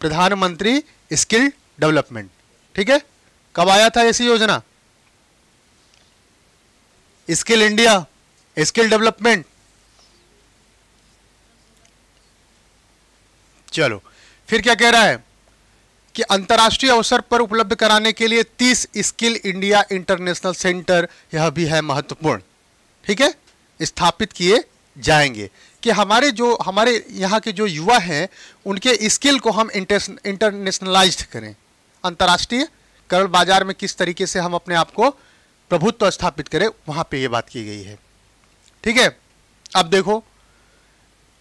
प्रधानमंत्री स्किल डेवलपमेंट ठीक है कब आया था ऐसी योजना स्किल इंडिया स्किल डेवलपमेंट चलो फिर क्या कह रहा है कि अंतर्राष्ट्रीय अवसर पर उपलब्ध कराने के लिए 30 स्किल इंडिया इंटरनेशनल सेंटर यह भी है महत्वपूर्ण ठीक है स्थापित किए जाएंगे कि हमारे जो हमारे यहाँ के जो युवा हैं उनके स्किल को हम इंटरनेशनलाइज करें अंतर्राष्ट्रीय करण बाजार में किस तरीके से हम अपने आप को प्रभुत्व स्थापित करें वहां पे ये बात की गई है ठीक है अब देखो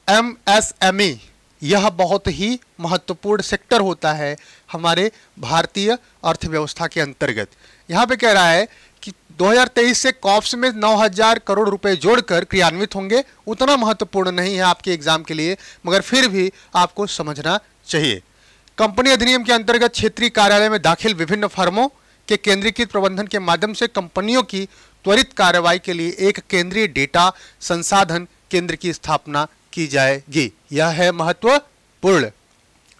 एम एस एम ई यह बहुत ही महत्वपूर्ण सेक्टर होता है हमारे भारतीय अर्थव्यवस्था के अंतर्गत यहाँ पे कह रहा है कि 2023 से कॉप्स में 9000 करोड़ रुपए जोड़कर क्रियान्वित होंगे उतना महत्वपूर्ण नहीं है आपके एग्जाम के लिए मगर फिर भी आपको समझना चाहिए कंपनी अधिनियम के अंतर्गत क्षेत्रीय कार्यालय में दाखिल विभिन्न फर्मों के केंद्रीकृत प्रबंधन के माध्यम से कंपनियों की त्वरित कार्रवाई के लिए एक केंद्रीय डेटा संसाधन केंद्र की स्थापना की जाएगी यह है महत्वपूर्ण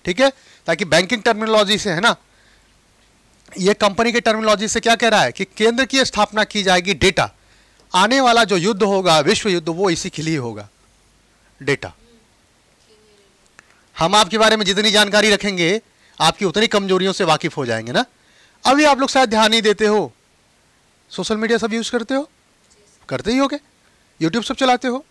ठीक है ताकि बैंकिंग टर्मिनोलॉजी से है ना यह कंपनी के टर्मिनोलॉजी से क्या कह रहा है कि केंद्र की स्थापना की जाएगी डेटा आने वाला जो युद्ध होगा विश्व युद्ध वो इसी के लिए होगा डेटा हम आपके बारे में जितनी जानकारी रखेंगे आपकी उतनी कमजोरियों से वाकिफ हो जाएंगे ना अभी आप लोग शायद ध्यान नहीं देते हो सोशल मीडिया सब यूज़ करते हो करते ही हो गए यूट्यूब सब चलाते हो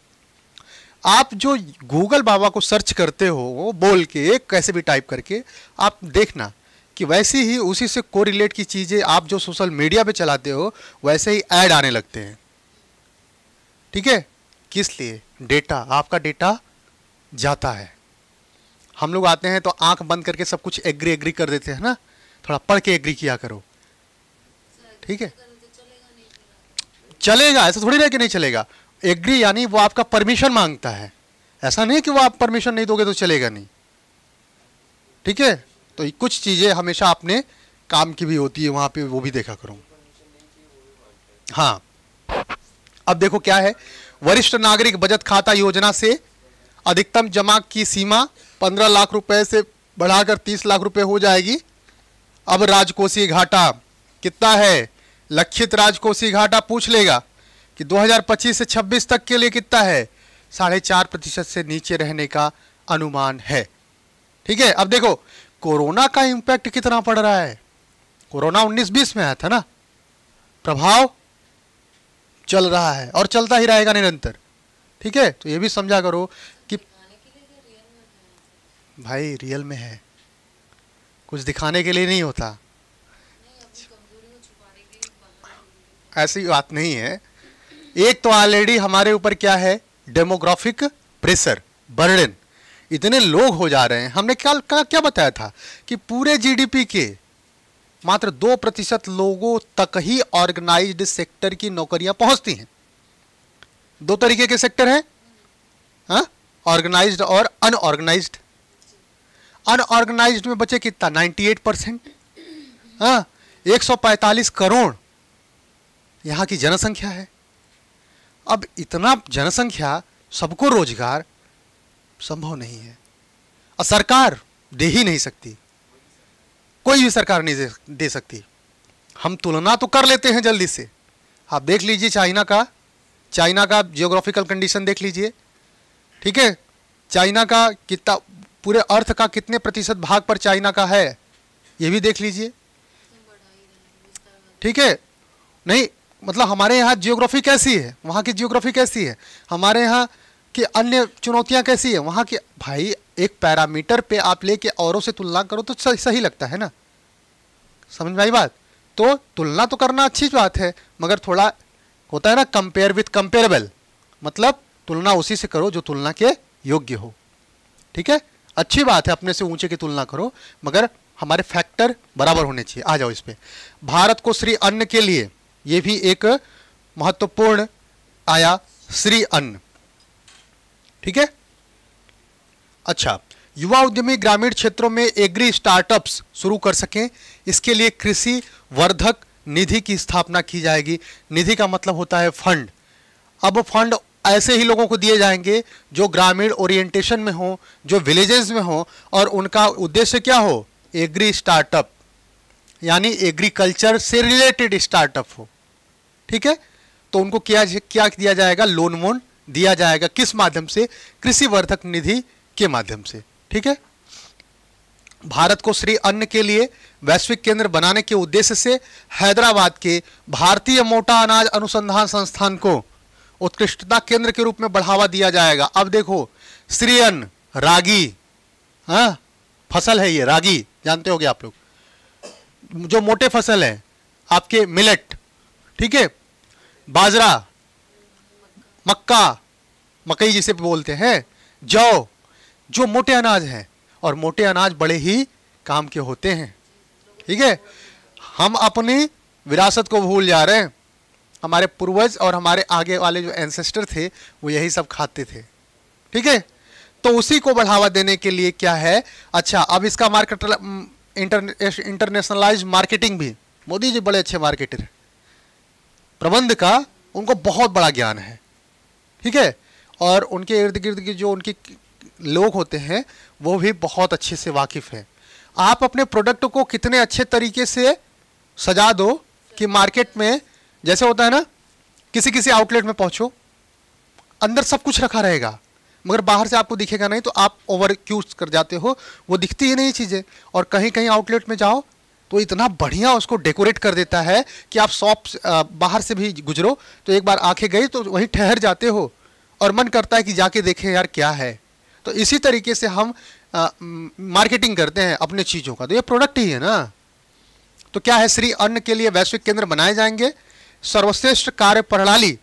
आप जो गूगल बाबा को सर्च करते हो बोल के कैसे भी टाइप करके आप देखना कि वैसे ही उसी से कोरिलेट की चीज़ें आप जो सोशल मीडिया पे चलाते हो वैसे ही ऐड आने लगते हैं ठीक है किस लिए डेटा आपका डेटा जाता है हम लोग आते हैं तो आंख बंद करके सब कुछ एग्री एग्री कर देते हैं ना थोड़ा पढ़ के एग्री किया करो ठीक है चलेगा ऐसा थोड़ी रह के नहीं चलेगा एग्री यानी वो आपका परमिशन मांगता है ऐसा नहीं कि वो आप परमिशन नहीं दोगे तो चलेगा नहीं ठीक है तो कुछ चीज़ें हमेशा अपने काम की भी होती है वहां पे वो भी देखा करूँ हाँ अब देखो क्या है वरिष्ठ नागरिक बचत खाता योजना से अधिकतम जमा की सीमा पंद्रह लाख रुपए से बढ़ाकर तीस लाख रुपए हो जाएगी अब राजकोषीय घाटा कितना है लक्षित राजकोषीय घाटा पूछ लेगा कि 2025 से 26 तक के लिए कितना है साढ़े चार प्रतिशत से नीचे रहने का अनुमान है ठीक है अब देखो कोरोना का इम्पैक्ट कितना पड़ रहा है कोरोना 19-20 में आया था ना प्रभाव चल रहा है और चलता ही रहेगा निरंतर ठीक है तो ये भी समझा करो भाई रियल में है कुछ दिखाने के लिए नहीं होता ऐसी बात नहीं है एक तो ऑलरेडी हमारे ऊपर क्या है डेमोग्राफिक प्रेशर बर्डन इतने लोग हो जा रहे हैं हमने कल का क्या बताया था कि पूरे जीडीपी के मात्र दो प्रतिशत लोगों तक ही ऑर्गेनाइज्ड सेक्टर की नौकरियां पहुंचती हैं दो तरीके के सेक्टर हैं ऑर्गेनाइज्ड हाँ? और अनऑर्गेनाइज्ड अनऑर्गेनाइज में बचे कितना 98 परसेंट हाँ एक करोड़ यहाँ की जनसंख्या है अब इतना जनसंख्या सबको रोजगार संभव नहीं है और सरकार दे ही नहीं सकती कोई भी सरकार नहीं दे सकती हम तुलना तो कर लेते हैं जल्दी से आप देख लीजिए चाइना का चाइना का जियोग्राफिकल कंडीशन देख लीजिए ठीक है चाइना का कितना पूरे अर्थ का कितने प्रतिशत भाग पर चाइना का है ये भी देख लीजिए ठीक है नहीं मतलब हमारे यहाँ जियोग्राफी कैसी है वहाँ की जियोग्राफी कैसी है हमारे यहाँ कि अन्य चुनौतियां कैसी है वहाँ के भाई एक पैरामीटर पे आप लेके औरों से तुलना करो तो सही, सही लगता है ना समझ में आई बात तो तुलना तो करना अच्छी बात है मगर थोड़ा होता है ना कंपेयर विथ कंपेरेबल मतलब तुलना उसी से करो जो तुलना के योग्य हो ठीक है अच्छी बात है अपने से ऊंचे की तुलना करो मगर हमारे फैक्टर बराबर होने चाहिए आ जाओ इस पर भारत को श्री अन्न के लिए ये भी एक महत्वपूर्ण आया श्री अन्न ठीक है अच्छा युवा उद्यमी ग्रामीण क्षेत्रों में एग्री स्टार्टअप्स शुरू कर सकें इसके लिए कृषि वर्धक निधि की स्थापना की जाएगी निधि का मतलब होता है फंड अब फंड ऐसे ही लोगों को दिए जाएंगे जो ग्रामीण ओरिएंटेशन में हो जो विलेजेस में हो और उनका उद्देश्य क्या हो एग्री स्टार्टअप यानी एग्रीकल्चर से रिलेटेड स्टार्टअप हो ठीक है तो उनको क्या क्या दिया जाएगा लोन वोन दिया जाएगा किस माध्यम से कृषि वर्धक निधि के माध्यम से ठीक है भारत को श्री अन्न के लिए वैश्विक केंद्र बनाने के उद्देश्य से हैदराबाद के भारतीय मोटा अनाज अनुसंधान संस्थान को उत्कृष्टता केंद्र के रूप में बढ़ावा दिया जाएगा अब देखो श्रीअन रागी हा? फसल है ये रागी जानते होगे आप लोग जो मोटे फसल है आपके मिलेट ठीक है बाजरा मक्का मकई जिसे बोलते हैं जौ जो मोटे अनाज हैं और मोटे अनाज बड़े ही काम के होते हैं ठीक है हम अपनी विरासत को भूल जा रहे हैं हमारे पूर्वज और हमारे आगे वाले जो एंसेस्टर थे वो यही सब खाते थे ठीक है तो उसी को बढ़ावा देने के लिए क्या है अच्छा अब इसका मार्केट इंटर इंटरनेशनलाइज मार्केटिंग भी मोदी जी बड़े अच्छे मार्केटर प्रबंध का उनको बहुत बड़ा ज्ञान है ठीक है और उनके इर्द गिर्द के जो उनके लोग होते हैं वो भी बहुत अच्छे से वाकिफ़ हैं आप अपने प्रोडक्ट को कितने अच्छे तरीके से सजा दो कि मार्केट में जैसे होता है ना किसी किसी आउटलेट में पहुंचो अंदर सब कुछ रखा रहेगा मगर बाहर से आपको दिखेगा नहीं तो आप ओवर क्यूज कर जाते हो वो दिखती ही नहीं चीज़ें और कहीं कहीं आउटलेट में जाओ तो इतना बढ़िया उसको डेकोरेट कर देता है कि आप शॉप बाहर से भी गुजरो तो एक बार आंखें गई तो वहीं ठहर जाते हो और मन करता है कि जाके देखें यार क्या है तो इसी तरीके से हम आ, मार्केटिंग करते हैं अपने चीज़ों का तो ये प्रोडक्ट ही है ना तो क्या है श्री अन्न के लिए वैश्विक केंद्र बनाए जाएंगे सर्वश्रेष्ठ कार्य प्रणाली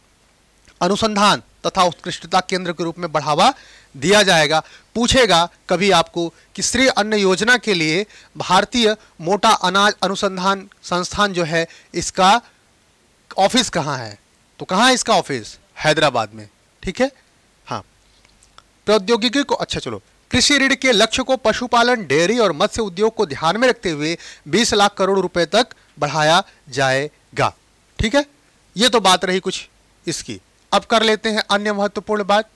अनुसंधान तथा उत्कृष्टता केंद्र के रूप में बढ़ावा दिया जाएगा पूछेगा कभी आपको कि श्री अन्न योजना के लिए भारतीय मोटा अनाज अनुसंधान संस्थान जो है इसका ऑफिस कहाँ है तो कहाँ है इसका ऑफिस हैदराबाद में ठीक है हाँ प्रौद्योगिकी को अच्छा चलो कृषि ऋण के लक्ष्य को पशुपालन डेयरी और मत्स्य उद्योग को ध्यान में रखते हुए 20 लाख करोड़ रुपए तक बढ़ाया जाएगा ठीक है ये तो बात रही कुछ इसकी अब कर लेते हैं अन्य महत्वपूर्ण बात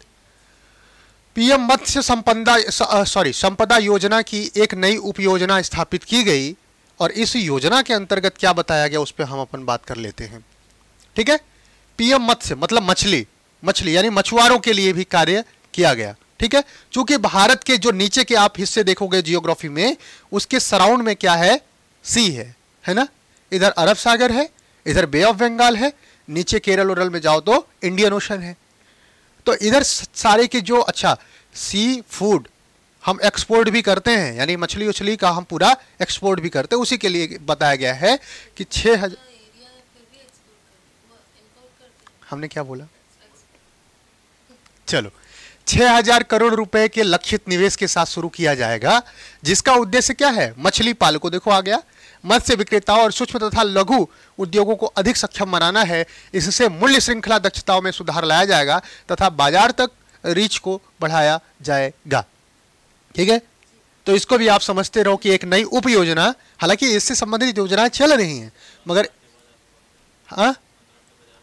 पीएम मत्स्य संपदा सॉरी संपदा योजना की एक नई उपयोजना स्थापित की गई और इस योजना के अंतर्गत क्या बताया गया उस पर हम अपन बात कर लेते हैं ठीक है पीएम मत्स्य मतलब मछली मछली यानी मछुआरों के लिए भी कार्य किया गया ठीक है क्योंकि भारत के जो नीचे के आप हिस्से देखोगे जियोग्राफी में उसके सराउंड में क्या है सी है है ना इधर अरब सागर है इधर बे ऑफ बंगाल है नीचे केरल ओरल में जाओ तो इंडियन ओशन है तो इधर सारे के जो अच्छा सी फूड हम एक्सपोर्ट भी करते हैं यानी मछली उछली का हम पूरा एक्सपोर्ट भी करते हैं उसी के लिए बताया गया है कि छः हजार हमने क्या बोला चलो 6000 करोड़ रुपए के लक्षित निवेश के साथ शुरू किया जाएगा जिसका उद्देश्य क्या है मछली पालकों देखो आ गया मत्स्य विक्रेताओं और सूक्ष्म तथा लघु उद्योगों को अधिक सक्षम बनाना है इससे मूल्य श्रृंखला दक्षताओं में सुधार लाया जाएगा तथा बाजार तक रीच को बढ़ाया जाएगा ठीक है तो इसको भी आप समझते रहो कि एक नई उप योजना हालांकि इससे संबंधित योजनाएं चल रही हैं मगर हाँ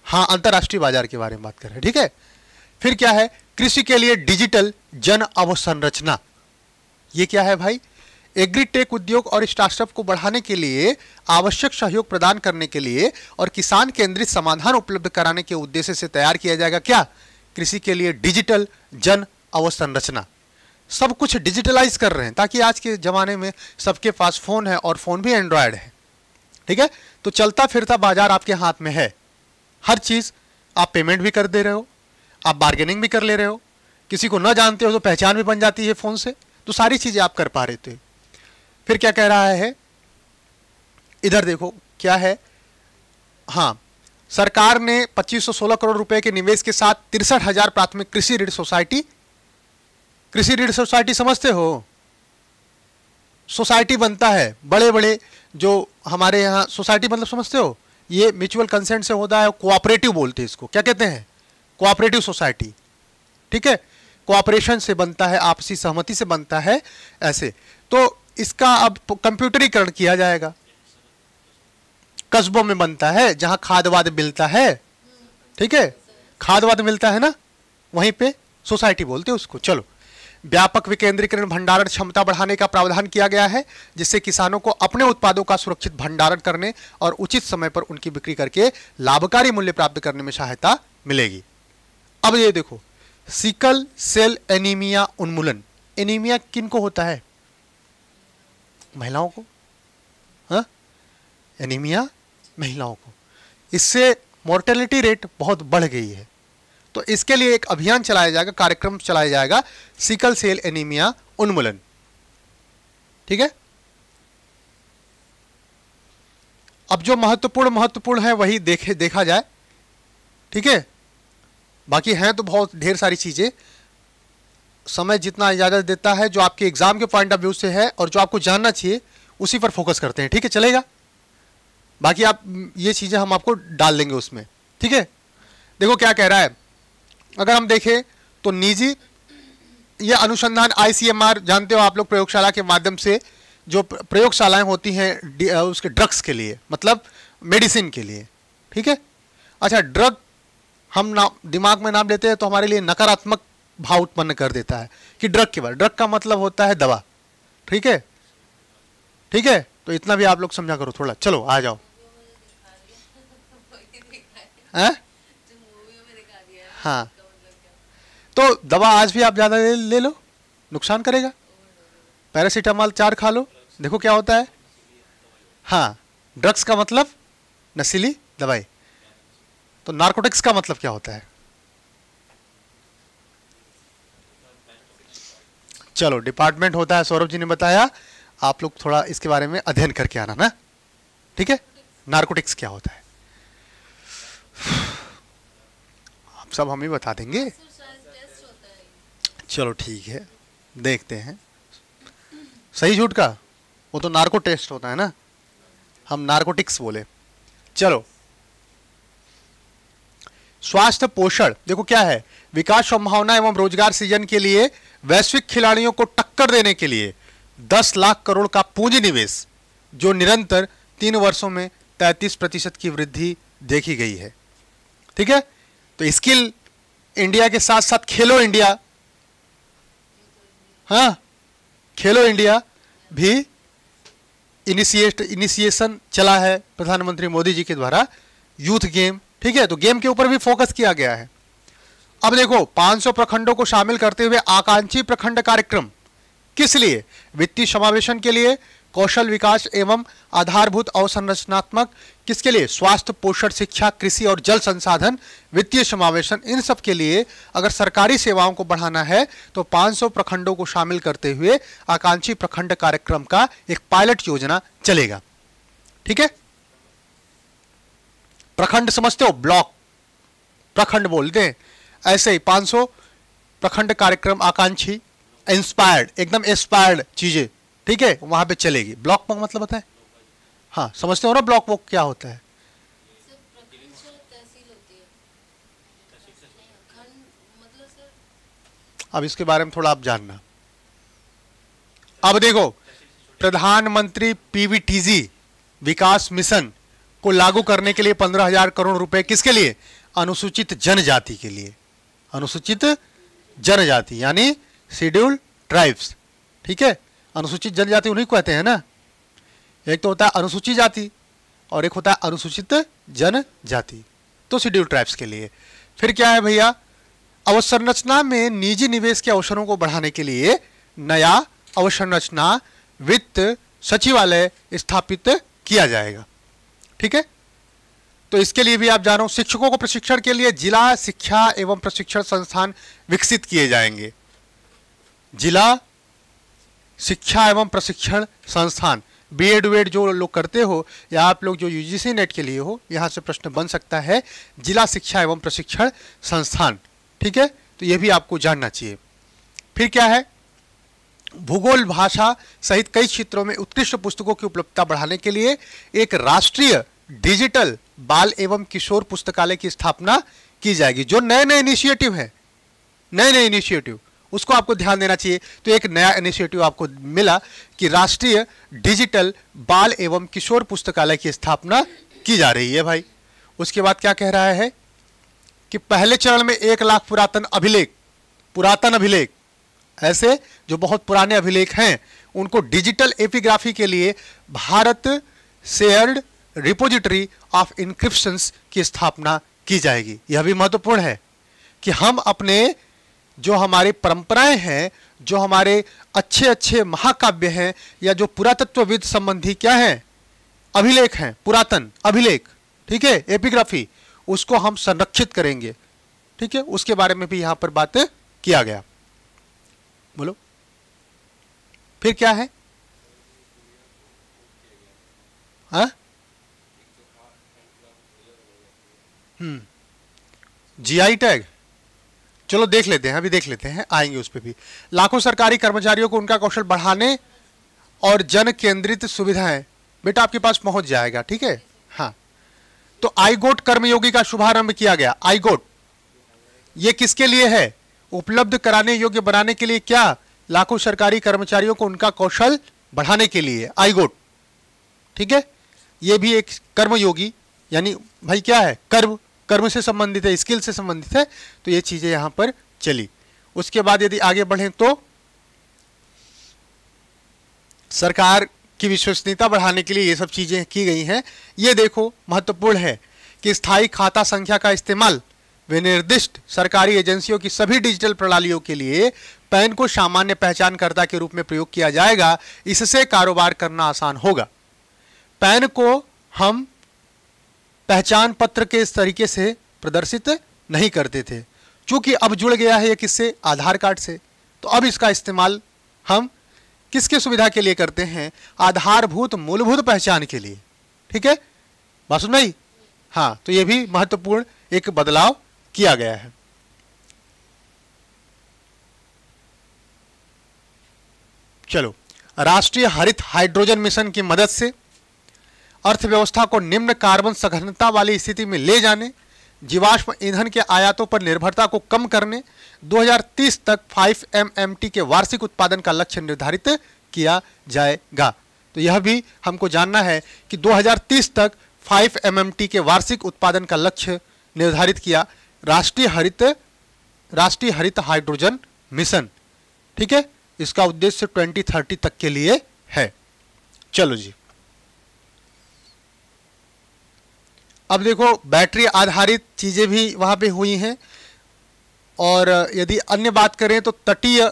हाँ अंतर्राष्ट्रीय बाजार के बारे में बात कर रहे हैं ठीक है फिर क्या है कृषि के लिए डिजिटल जन अवसंरचना ये क्या है भाई एग्री टेक उद्योग और स्टार्टअप को बढ़ाने के लिए आवश्यक सहयोग प्रदान करने के लिए और किसान केंद्रित समाधान उपलब्ध कराने के उद्देश्य से तैयार किया जाएगा क्या कृषि के लिए डिजिटल जन अवसंरचना सब कुछ डिजिटलाइज कर रहे हैं ताकि आज के ज़माने में सबके पास फ़ोन है और फ़ोन भी एंड्रॉयड है ठीक है तो चलता फिरता बाजार आपके हाथ में है हर चीज़ आप पेमेंट भी कर दे रहे हो आप बार्गेनिंग भी कर ले रहे हो किसी को ना जानते हो तो पहचान भी बन जाती है फ़ोन से तो सारी चीज़ें आप कर पा रहे थे फिर क्या कह रहा है इधर देखो क्या है हाँ सरकार ने 2516 करोड़ रुपए के निवेश के साथ तिरसठ हजार प्राथमिक कृषि ऋण सोसाइटी कृषि ऋण सोसाइटी समझते हो सोसाइटी बनता है बड़े बड़े जो हमारे यहाँ सोसाइटी मतलब समझते हो ये म्यूचुअल कंसेंट से होता है कोऑपरेटिव बोलते हैं इसको क्या कहते हैं कोऑपरेटिव सोसाइटी ठीक है कोऑपरेशन से बनता है आपसी सहमति से बनता है ऐसे तो इसका अब कंप्यूटरीकरण किया जाएगा कस्बों में बनता है जहां खाद वाद मिलता है ठीक है खाद वाद मिलता है ना वहीं पे सोसाइटी बोलते हैं उसको चलो व्यापक विकेंद्रीकरण भंडारण क्षमता बढ़ाने का प्रावधान किया गया है जिससे किसानों को अपने उत्पादों का सुरक्षित भंडारण करने और उचित समय पर उनकी बिक्री करके लाभकारी मूल्य प्राप्त करने में सहायता मिलेगी अब ये देखो सिकल सेल एनीमिया उन्मूलन एनीमिया किन होता है महिलाओं को हा? एनीमिया महिलाओं को इससे मोर्टेलिटी रेट बहुत बढ़ गई है तो इसके लिए एक अभियान चलाया जाएगा कार्यक्रम चलाया जाएगा सिकल सेल एनीमिया उन्मूलन ठीक है अब जो महत्वपूर्ण महत्वपूर्ण है वही देखे देखा जाए ठीक है बाकी हैं तो बहुत ढेर सारी चीज़ें समय जितना इजाज़त देता है जो आपके एग्ज़ाम के पॉइंट ऑफ व्यू से है और जो आपको जानना चाहिए उसी पर फोकस करते हैं ठीक है चलेगा बाकी आप ये चीज़ें हम आपको डाल देंगे उसमें ठीक है देखो क्या कह रहा है अगर हम देखें तो निजी यह अनुसंधान आईसीएमआर जानते हो आप लोग प्रयोगशाला के माध्यम से जो प्रयोगशालाएं होती हैं उसके ड्रग्स के लिए मतलब मेडिसिन के लिए ठीक है अच्छा ड्रग हम नाम दिमाग में नाम लेते हैं तो हमारे लिए नकारात्मक भाव उत्पन्न कर देता है कि ड्रग के बारे ड्रग का मतलब होता है दवा ठीक है ठीक है तो इतना भी आप लोग समझा करो थोड़ा चलो आ जाओ है हाँ तो दवा आज भी आप ज़्यादा ले, लो नुकसान करेगा पैरासीटामॉल चार खा लो देखो क्या होता है हाँ ड्रग्स का मतलब नशीली दवाई तो नार्कोटिक्स का मतलब क्या होता है चलो डिपार्टमेंट होता है सौरभ जी ने बताया आप लोग थोड़ा इसके बारे में अध्ययन करके आना ना ठीक है नार्कोटिक्स क्या होता है आप सब हमें बता देंगे चलो ठीक है देखते हैं सही झूठ का वो तो नार्को टेस्ट होता है ना हम नार्कोटिक्स बोले चलो स्वास्थ्य पोषण देखो क्या है विकास संभावना एवं रोजगार सृजन के लिए वैश्विक खिलाड़ियों को टक्कर देने के लिए 10 लाख करोड़ का पूंजी निवेश जो निरंतर तीन वर्षों में 33 प्रतिशत की वृद्धि देखी गई है ठीक है तो स्किल इंडिया के साथ साथ खेलो इंडिया हाँ खेलो इंडिया भी इनिशिएट इनिशिएशन चला है प्रधानमंत्री मोदी जी के द्वारा यूथ गेम ठीक है तो गेम के ऊपर भी फोकस किया गया है अब देखो 500 प्रखंडों को शामिल करते हुए आकांक्षी प्रखंड कार्यक्रम किस लिए वित्तीय समावेशन के लिए कौशल विकास एवं आधारभूत अवसंरचनात्मक किसके लिए स्वास्थ्य पोषण शिक्षा कृषि और जल संसाधन वित्तीय समावेशन इन सब के लिए अगर सरकारी सेवाओं को बढ़ाना है तो 500 प्रखंडों को शामिल करते हुए आकांक्षी प्रखंड कार्यक्रम का एक पायलट योजना चलेगा ठीक है प्रखंड समझते हो ब्लॉक प्रखंड बोलते हैं ऐसे ही 500 प्रखंड कार्यक्रम आकांक्षी इंस्पायर्ड एकदम इंस्पायर्ड चीज़ें ठीक है वहां पे चलेगी ब्लॉक वॉक मतलब बताएं हाँ समझते हो ना ब्लॉक वॉक क्या होता है अब इसके बारे में थोड़ा आप जानना अब देखो प्रधानमंत्री पीवीटीजी विकास मिशन को लागू करने के लिए पंद्रह हजार करोड़ रुपए किसके लिए अनुसूचित जनजाति के लिए अनुसूचित जनजाति यानी शेड्यूल ट्राइब्स ठीक है अनुसूचित जनजाति उन्हीं कहते हैं ना एक तो होता है अनुसूचित जाति और एक होता है अनुसूचित जनजाति तो शेड्यूल ट्राइब्स के लिए फिर क्या है भैया अवसंरचना में निजी निवेश के अवसरों को बढ़ाने के लिए नया अवसंरचना वित्त सचिवालय स्थापित किया जाएगा ठीक है तो इसके लिए भी आप जानो शिक्षकों को प्रशिक्षण के लिए जिला शिक्षा एवं प्रशिक्षण संस्थान विकसित किए जाएंगे जिला शिक्षा एवं प्रशिक्षण संस्थान बी एड वेड जो लोग करते हो या आप लोग जो यूजीसी नेट के लिए हो यहाँ से प्रश्न बन सकता है जिला शिक्षा एवं प्रशिक्षण संस्थान ठीक है तो ये भी आपको जानना चाहिए फिर क्या है भूगोल भाषा सहित कई क्षेत्रों में उत्कृष्ट पुस्तकों की उपलब्धता बढ़ाने के लिए एक राष्ट्रीय डिजिटल बाल एवं किशोर पुस्तकालय की स्थापना की जाएगी जो नए नए इनिशिएटिव है नए नए इनिशिएटिव उसको आपको ध्यान देना चाहिए तो एक नया इनिशिएटिव आपको मिला कि राष्ट्रीय डिजिटल बाल एवं किशोर पुस्तकालय की स्थापना की जा रही है भाई उसके बाद क्या कह रहा है कि पहले चरण में एक लाख पुरातन अभिलेख पुरातन अभिलेख ऐसे जो बहुत पुराने अभिलेख हैं उनको डिजिटल एपिग्राफी के लिए Bharat shared repository of inscription की स्थापना की जाएगी यह भी महत्वपूर्ण है कि हम अपने जो हमारे परंपराएं हैं जो हमारे अच्छे अच्छे महाकाव्य हैं या जो पुरातत्वविद संबंधी क्या हैं अभिलेख हैं पुरातन अभिलेख ठीक है एपिग्राफी उसको हम संरक्षित करेंगे ठीक है उसके बारे में भी यहां पर बात किया गया बोलो फिर क्या है हाँ जीआई हम्म। टैग चलो देख लेते हैं अभी देख लेते हैं आएंगे उस पर भी लाखों सरकारी कर्मचारियों को उनका कौशल बढ़ाने और जन केंद्रित सुविधाएं बेटा आपके पास पहुंच जाएगा ठीक है हाँ तो आईगोट कर्मयोगी का शुभारंभ किया गया आईगोट ये किसके लिए है उपलब्ध कराने योग्य बनाने के लिए क्या लाखों सरकारी कर्मचारियों को उनका कौशल बढ़ाने के लिए आईगोट ठीक है ये भी एक कर्मयोगी यानी भाई क्या है कर्म कर्म से संबंधित है स्किल से संबंधित है तो ये चीज़ें यहाँ पर चली उसके बाद यदि आगे बढ़ें तो सरकार की विश्वसनीयता बढ़ाने के लिए ये सब चीज़ें की गई हैं ये देखो महत्वपूर्ण है कि स्थायी खाता संख्या का इस्तेमाल विनिर्दिष्ट सरकारी एजेंसियों की सभी डिजिटल प्रणालियों के लिए पैन को सामान्य पहचानकर्ता के रूप में प्रयोग किया जाएगा इससे कारोबार करना आसान होगा पैन को हम पहचान पत्र के इस तरीके से प्रदर्शित नहीं करते थे क्योंकि अब जुड़ गया है ये किससे आधार कार्ड से तो अब इसका इस्तेमाल हम किसके सुविधा के लिए करते हैं आधारभूत मूलभूत पहचान के लिए ठीक है बात सुन भाई हाँ तो ये भी महत्वपूर्ण एक बदलाव किया गया है चलो राष्ट्रीय हरित हाइड्रोजन मिशन की मदद से अर्थव्यवस्था को निम्न कार्बन सघनता वाली स्थिति में ले जाने जीवाश्म ईंधन के आयातों पर निर्भरता को कम करने 2030 तक 5 एम के वार्षिक उत्पादन का लक्ष्य निर्धारित किया जाएगा तो यह भी हमको जानना है कि 2030 तक 5 एम के वार्षिक उत्पादन का लक्ष्य निर्धारित किया राष्ट्रीय हरित राष्ट्रीय हरित हाइड्रोजन मिशन ठीक है इसका उद्देश्य 2030 तक के लिए है चलो जी अब देखो बैटरी आधारित चीज़ें भी वहाँ पे हुई हैं और यदि अन्य बात करें तो तटीय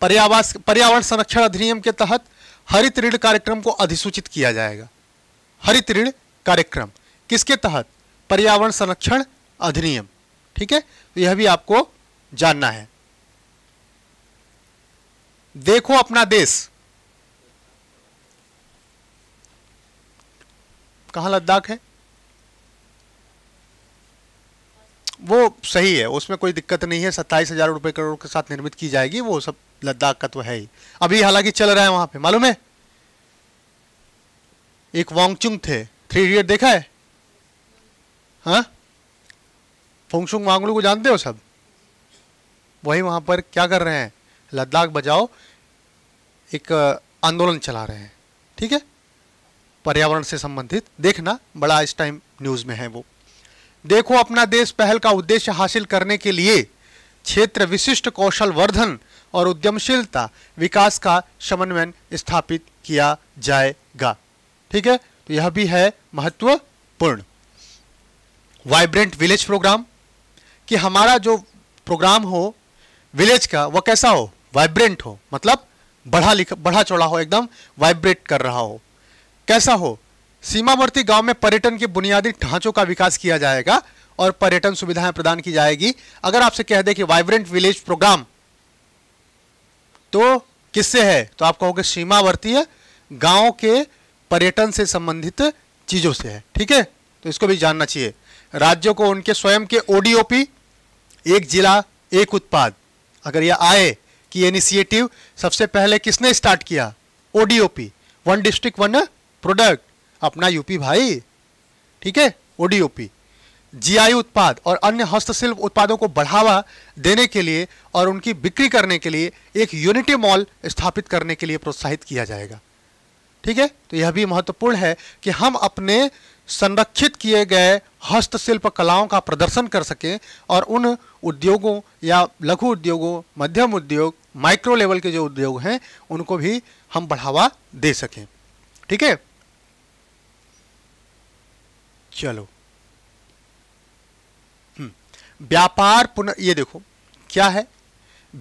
पर्यावास पर्यावरण संरक्षण अधिनियम के तहत हरित ऋण कार्यक्रम को अधिसूचित किया जाएगा हरित ऋण कार्यक्रम किसके तहत पर्यावरण संरक्षण अधिनियम ठीक है तो यह भी आपको जानना है देखो अपना देश कहाँ लद्दाख है वो सही है उसमें कोई दिक्कत नहीं है सत्ताईस हज़ार रुपये करोड़ के साथ निर्मित की जाएगी वो सब लद्दाख का तो है ही अभी हालांकि चल रहा है वहां पे मालूम है एक वांगचुंग थे थ्री इडियट देखा है हाँ? फोंगशुंग को जानते हो सब वही वहां पर क्या कर रहे हैं लद्दाख बजाओ एक आंदोलन चला रहे हैं ठीक है पर्यावरण से संबंधित देखना बड़ा इस टाइम न्यूज़ में है वो देखो अपना देश पहल का उद्देश्य हासिल करने के लिए क्षेत्र विशिष्ट कौशल वर्धन और उद्यमशीलता विकास का समन्वयन स्थापित किया जाएगा ठीक है तो यह भी है महत्वपूर्ण वाइब्रेंट विलेज प्रोग्राम कि हमारा जो प्रोग्राम हो विलेज का वह कैसा हो वाइब्रेंट हो मतलब बढ़ा लिखा बढ़ा चौड़ा हो एकदम वाइब्रेट कर रहा हो कैसा हो सीमावर्ती गांव में पर्यटन के बुनियादी ढांचों का विकास किया जाएगा और पर्यटन सुविधाएं प्रदान की जाएगी अगर आपसे कह दे कि वाइब्रेंट विलेज प्रोग्राम तो किससे है तो आप कहोगे सीमावर्तीय गांव के पर्यटन से संबंधित चीजों से है ठीक है तो इसको भी जानना चाहिए राज्यों को उनके स्वयं के ओडीओपी एक जिला एक उत्पाद अगर यह आए कि इनिशिएटिव सबसे पहले किसने स्टार्ट किया ODOP one district one product अपना यूपी भाई ठीक है ओडीओपी जीआई उत्पाद और अन्य हस्तशिल्प उत्पादों को बढ़ावा देने के लिए और उनकी बिक्री करने के लिए एक यूनिटी मॉल स्थापित करने के लिए प्रोत्साहित किया जाएगा ठीक है तो यह भी महत्वपूर्ण है कि हम अपने संरक्षित किए गए हस्तशिल्प कलाओं का प्रदर्शन कर सकें और उन उद्योगों या लघु उद्योगों मध्यम उद्योग माइक्रो लेवल के जो उद्योग हैं उनको भी हम बढ़ावा दे सकें ठीक है चलो हम्म। व्यापार पुन ये देखो क्या है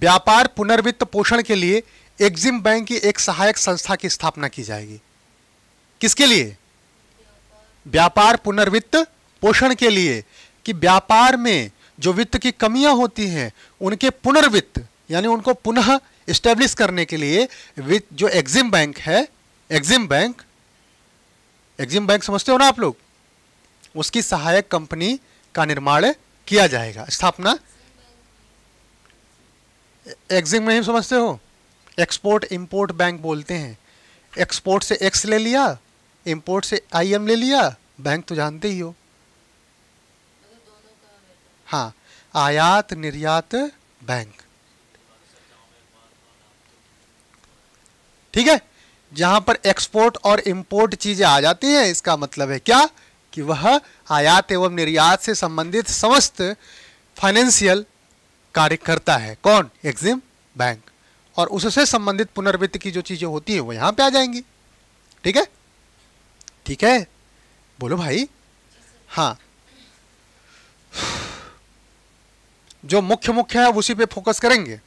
व्यापार पुनर्वित्त पोषण के लिए एक्जिम बैंक की एक सहायक संस्था की स्थापना की जाएगी किसके लिए व्यापार पुनर्वित्त पोषण के लिए कि व्यापार में जो वित्त की कमियां होती हैं उनके पुनर्वित्त यानी उनको पुनः स्टैब्लिश करने के लिए जो एक्जिम बैंक है एग्जिम बैंक एक्जिम बैंक समझते हो ना आप लोग उसकी सहायक कंपनी का निर्माण किया जाएगा स्थापना एग्जिम नहीं समझते हो एक्सपोर्ट इंपोर्ट बैंक बोलते हैं एक्सपोर्ट से एक्स ले लिया इंपोर्ट से आई एम ले लिया बैंक तो जानते ही हो हाँ आयात निर्यात बैंक ठीक है जहां पर एक्सपोर्ट और इंपोर्ट चीजें आ जाती हैं इसका मतलब है क्या कि वह आयात एवं निर्यात से संबंधित समस्त फाइनेंशियल कार्य करता है कौन एग्जिम बैंक और उससे संबंधित पुनर्वित्त की जो चीज़ें होती हैं वो यहां पे आ जाएंगी ठीक है ठीक है बोलो भाई हाँ जो मुख्य मुख्य है उसी पे फोकस करेंगे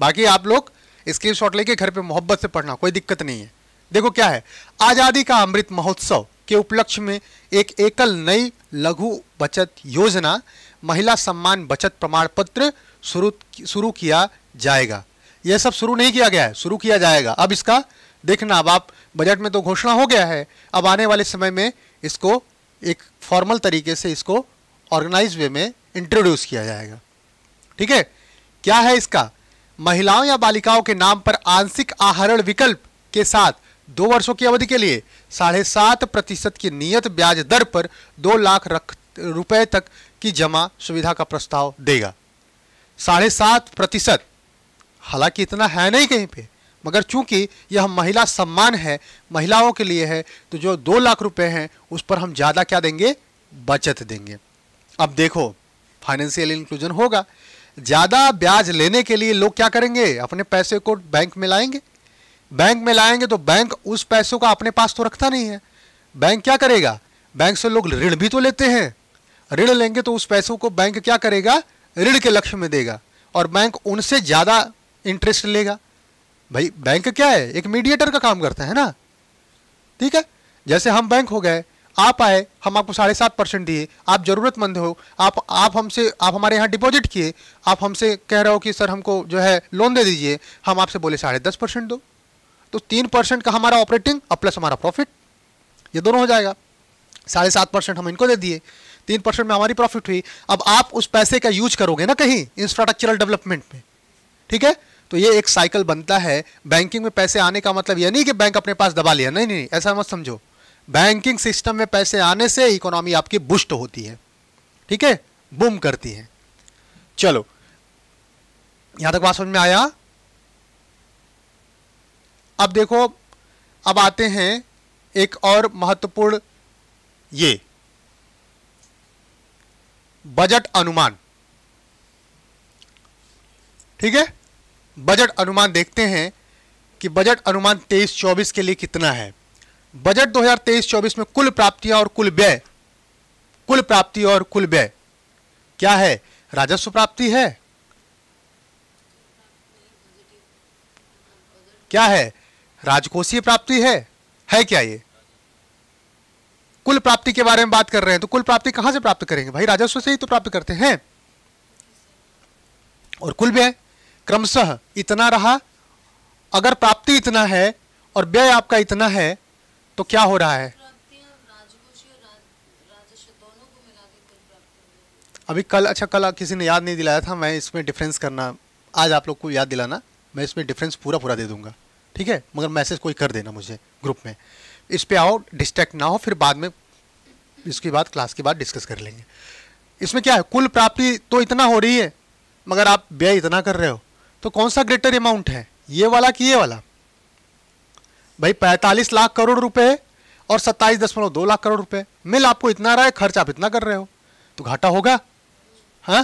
बाकी आप लोग स्क्रीन शॉट लेके घर पे मोहब्बत से पढ़ना कोई दिक्कत नहीं है देखो क्या है आज़ादी का अमृत महोत्सव के उपलक्ष्य में एक एकल नई लघु बचत योजना महिला सम्मान बचत प्रमाण पत्र शुरू शुरू किया जाएगा यह सब शुरू नहीं किया गया है शुरू किया जाएगा अब इसका देखना अब आप बजट में तो घोषणा हो गया है अब आने वाले समय में इसको एक फॉर्मल तरीके से इसको ऑर्गेनाइज वे में इंट्रोड्यूस किया जाएगा ठीक है क्या है इसका महिलाओं या बालिकाओं के नाम पर आंशिक आहरण विकल्प के साथ दो वर्षों की अवधि के लिए साढ़े सात प्रतिशत की नियत ब्याज दर पर दो लाख रख रुपये तक की जमा सुविधा का प्रस्ताव देगा साढ़े सात प्रतिशत हालांकि इतना है नहीं कहीं पे मगर चूंकि यह महिला सम्मान है महिलाओं के लिए है तो जो दो लाख रुपए हैं उस पर हम ज़्यादा क्या देंगे बचत देंगे अब देखो फाइनेंशियल इंक्लूजन होगा ज़्यादा ब्याज लेने के लिए लोग क्या करेंगे अपने पैसे को बैंक में लाएंगे बैंक में लाएंगे तो बैंक उस पैसों का अपने पास तो रखता नहीं है बैंक क्या करेगा बैंक से लोग ऋण भी तो लेते हैं ऋण लेंगे तो उस पैसों को बैंक क्या करेगा ऋण के लक्ष्य में देगा और बैंक उनसे ज़्यादा इंटरेस्ट लेगा भाई बैंक क्या है एक मीडिएटर का काम करता है ना ठीक है जैसे हम बैंक हो गए आप आए हम आपको साढ़े सात परसेंट दिए आप ज़रूरतमंद हो आप आप हमसे आप हमारे यहाँ डिपॉजिट किए आप हमसे कह रहे हो कि सर हमको जो है लोन दे दीजिए हम आपसे बोले साढ़े दस परसेंट दो तो तीन परसेंट का हमारा ऑपरेटिंग और प्लस हमारा प्रॉफिट ये दोनों हो जाएगा साढ़े सात परसेंट हम इनको दे दिए तीन परसेंट में हमारी प्रॉफिट हुई अब आप उस पैसे का यूज करोगे ना कहीं इंफ्रास्ट्रक्चरल डेवलपमेंट में ठीक है तो ये एक साइकिल बनता है बैंकिंग में पैसे आने का मतलब यह नहीं कि बैंक अपने पास दबा लिया नहीं नहीं ऐसा मत समझो बैंकिंग सिस्टम में पैसे आने से इकोनॉमी आपकी बुस्ट होती है ठीक है बूम करती है चलो यहां तक बात समझ में आया अब देखो अब आते हैं एक और महत्वपूर्ण ये बजट अनुमान ठीक है बजट अनुमान देखते हैं कि बजट अनुमान 23-24 के लिए कितना है बजट 2023-24 में कुल प्राप्तियां और कुल व्यय कुल प्राप्ति और कुल व्यय क्या है राजस्व प्राप्ति है क्या है राजकोषीय प्राप्ति है है क्या ये कुल प्राप्ति के बारे में बात कर रहे हैं तो कुल प्राप्ति कहां से प्राप्त करेंगे भाई राजस्व से ही तो प्राप्त करते हैं और कुल व्यय क्रमशः इतना रहा अगर प्राप्ति इतना है और व्यय आपका इतना है तो क्या हो रहा है अभी कल अच्छा कल किसी ने याद नहीं दिलाया था मैं इसमें डिफरेंस करना आज आप लोग को याद दिलाना मैं इसमें डिफरेंस पूरा पूरा दे दूंगा ठीक है मगर मैसेज कोई कर देना मुझे ग्रुप में इस पर आओ डिस्ट्रैक्ट ना हो फिर बाद में इसके बाद क्लास के बाद डिस्कस कर लेंगे इसमें क्या है कुल प्राप्ति तो इतना हो रही है मगर आप व्यय इतना कर रहे हो तो कौन सा ग्रेटर अमाउंट है ये वाला कि ये वाला भाई पैंतालीस लाख करोड़ रुपए और सत्ताईस दशमलव दो लाख करोड़ रुपए मिल आपको इतना रहा है खर्च आप इतना कर रहे हो तो घाटा होगा हाँ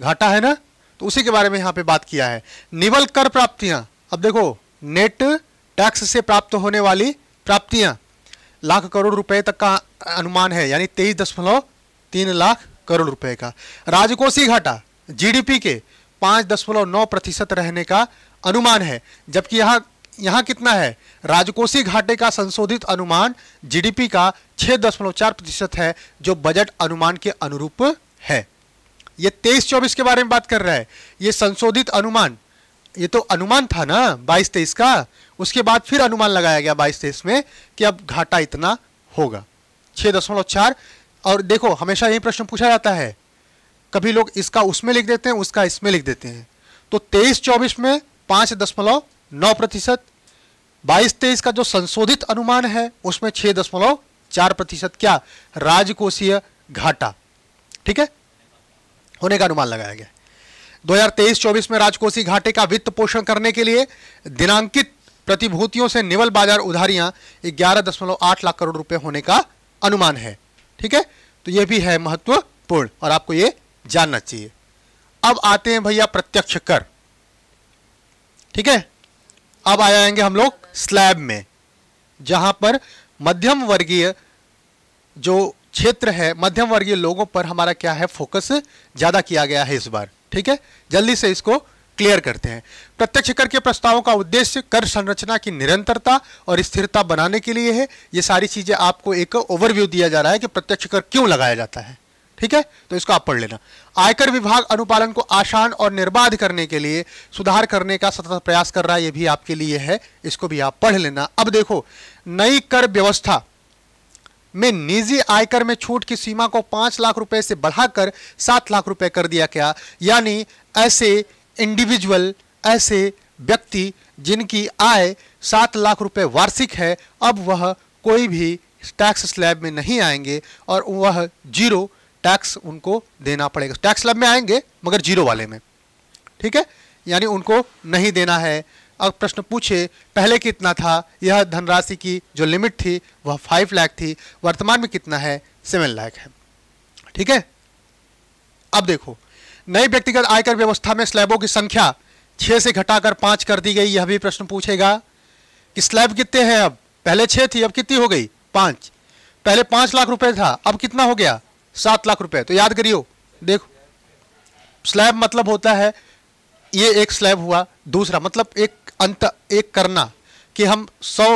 घाटा है ना तो उसी के बारे में यहाँ पे बात किया है निवल कर प्राप्तियाँ अब देखो नेट टैक्स से प्राप्त होने वाली प्राप्तियां लाख करोड़ रुपए तक का अनुमान है यानी तेईस दशमलव तीन लाख करोड़ रुपए का राजकोषीय घाटा जीडीपी के पाँच दशमलव नौ प्रतिशत रहने का अनुमान है जबकि यहाँ यहाँ कितना है राजकोषीय घाटे का संशोधित अनुमान जीडीपी का छः दशमलव चार प्रतिशत है जो बजट अनुमान के अनुरूप है ये तेईस चौबीस के बारे में बात कर रहा है ये संशोधित अनुमान ये तो अनुमान था ना बाईस तेईस का उसके बाद फिर अनुमान लगाया गया बाईस तेईस में कि अब घाटा इतना होगा छः दशमलव चार और देखो हमेशा यही प्रश्न पूछा जाता है कभी लोग इसका उसमें लिख देते हैं उसका इसमें लिख देते हैं तो तेईस चौबीस में पाँच दशमलव नौ प्रतिशत बाईस तेईस का जो संशोधित अनुमान है उसमें छः दशमलव चार प्रतिशत क्या राजकोषीय घाटा ठीक है होने का अनुमान लगाया गया 2023-24 में राजकोषीय घाटे का वित्त पोषण करने के लिए दिनांकित प्रतिभूतियों से निवल बाजार उधारियां ग्यारह दशमलव आठ लाख करोड़ रुपए होने का अनुमान है ठीक है तो यह भी है महत्वपूर्ण और आपको यह जानना चाहिए अब आते हैं भैया प्रत्यक्ष कर ठीक है अब आ जाएंगे हम लोग स्लैब में जहां पर मध्यम वर्गीय जो क्षेत्र है मध्यम वर्गीय लोगों पर हमारा क्या है फोकस ज़्यादा किया गया है इस बार ठीक है जल्दी से इसको क्लियर करते हैं प्रत्यक्ष कर के प्रस्तावों का उद्देश्य कर संरचना की निरंतरता और स्थिरता बनाने के लिए है ये सारी चीज़ें आपको एक ओवरव्यू दिया जा रहा है कि प्रत्यक्ष कर क्यों लगाया जाता है ठीक है तो इसको आप पढ़ लेना आयकर विभाग अनुपालन को आसान और निर्बाध करने के लिए सुधार करने का सतत प्रयास कर रहा है ये भी आपके लिए है इसको भी आप पढ़ लेना अब देखो नई कर व्यवस्था में निजी आयकर में छूट की सीमा को पांच लाख रुपए से बढ़ाकर सात लाख रुपए कर दिया गया यानी ऐसे इंडिविजुअल ऐसे व्यक्ति जिनकी आय सात लाख रुपए वार्षिक है अब वह कोई भी टैक्स स्लैब में नहीं आएंगे और वह जीरो टैक्स उनको देना पड़ेगा टैक्स स्लैब में आएंगे मगर जीरो वाले में ठीक है यानी उनको नहीं देना है और प्रश्न पूछे पहले कितना था यह धनराशि की जो लिमिट थी वह फाइव लाख थी वर्तमान में कितना है सेवन लाख है ठीक है अब देखो नई व्यक्तिगत आयकर व्यवस्था में स्लैबों की संख्या छः से घटाकर पाँच कर दी गई यह भी प्रश्न पूछेगा कि स्लैब कितने हैं अब पहले छः थी अब कितनी हो गई पाँच पहले पाँच लाख रुपए था अब कितना हो गया सात लाख रुपए तो याद करियो देखो स्लैब मतलब होता है ये एक स्लैब हुआ दूसरा मतलब एक अंत एक करना कि हम सौ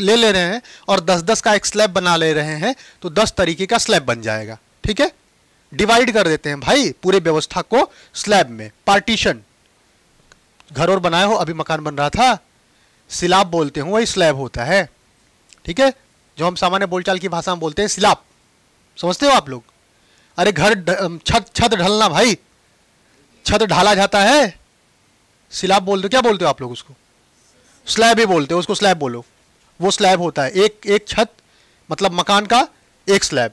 ले ले रहे हैं और दस दस का एक स्लैब बना ले रहे हैं तो दस तरीके का स्लैब बन जाएगा ठीक है डिवाइड कर देते हैं भाई पूरे व्यवस्था को स्लैब में पार्टीशन घर और बनाए हो अभी मकान बन रहा था सिलाब बोलते हो वही स्लैब होता है ठीक है जो हम सामान्य बोलचाल की भाषा में बोलते हैं सिलाब समझते हो आप लोग अरे घर छत छत ढलना भाई छत अच्छा तो ढाला जाता है स्लैब बोलते हो क्या बोलते हो आप लोग उसको स्लैब ही बोलते हो उसको स्लैब बोलो वो स्लैब होता है एक एक छत मतलब मकान का एक स्लैब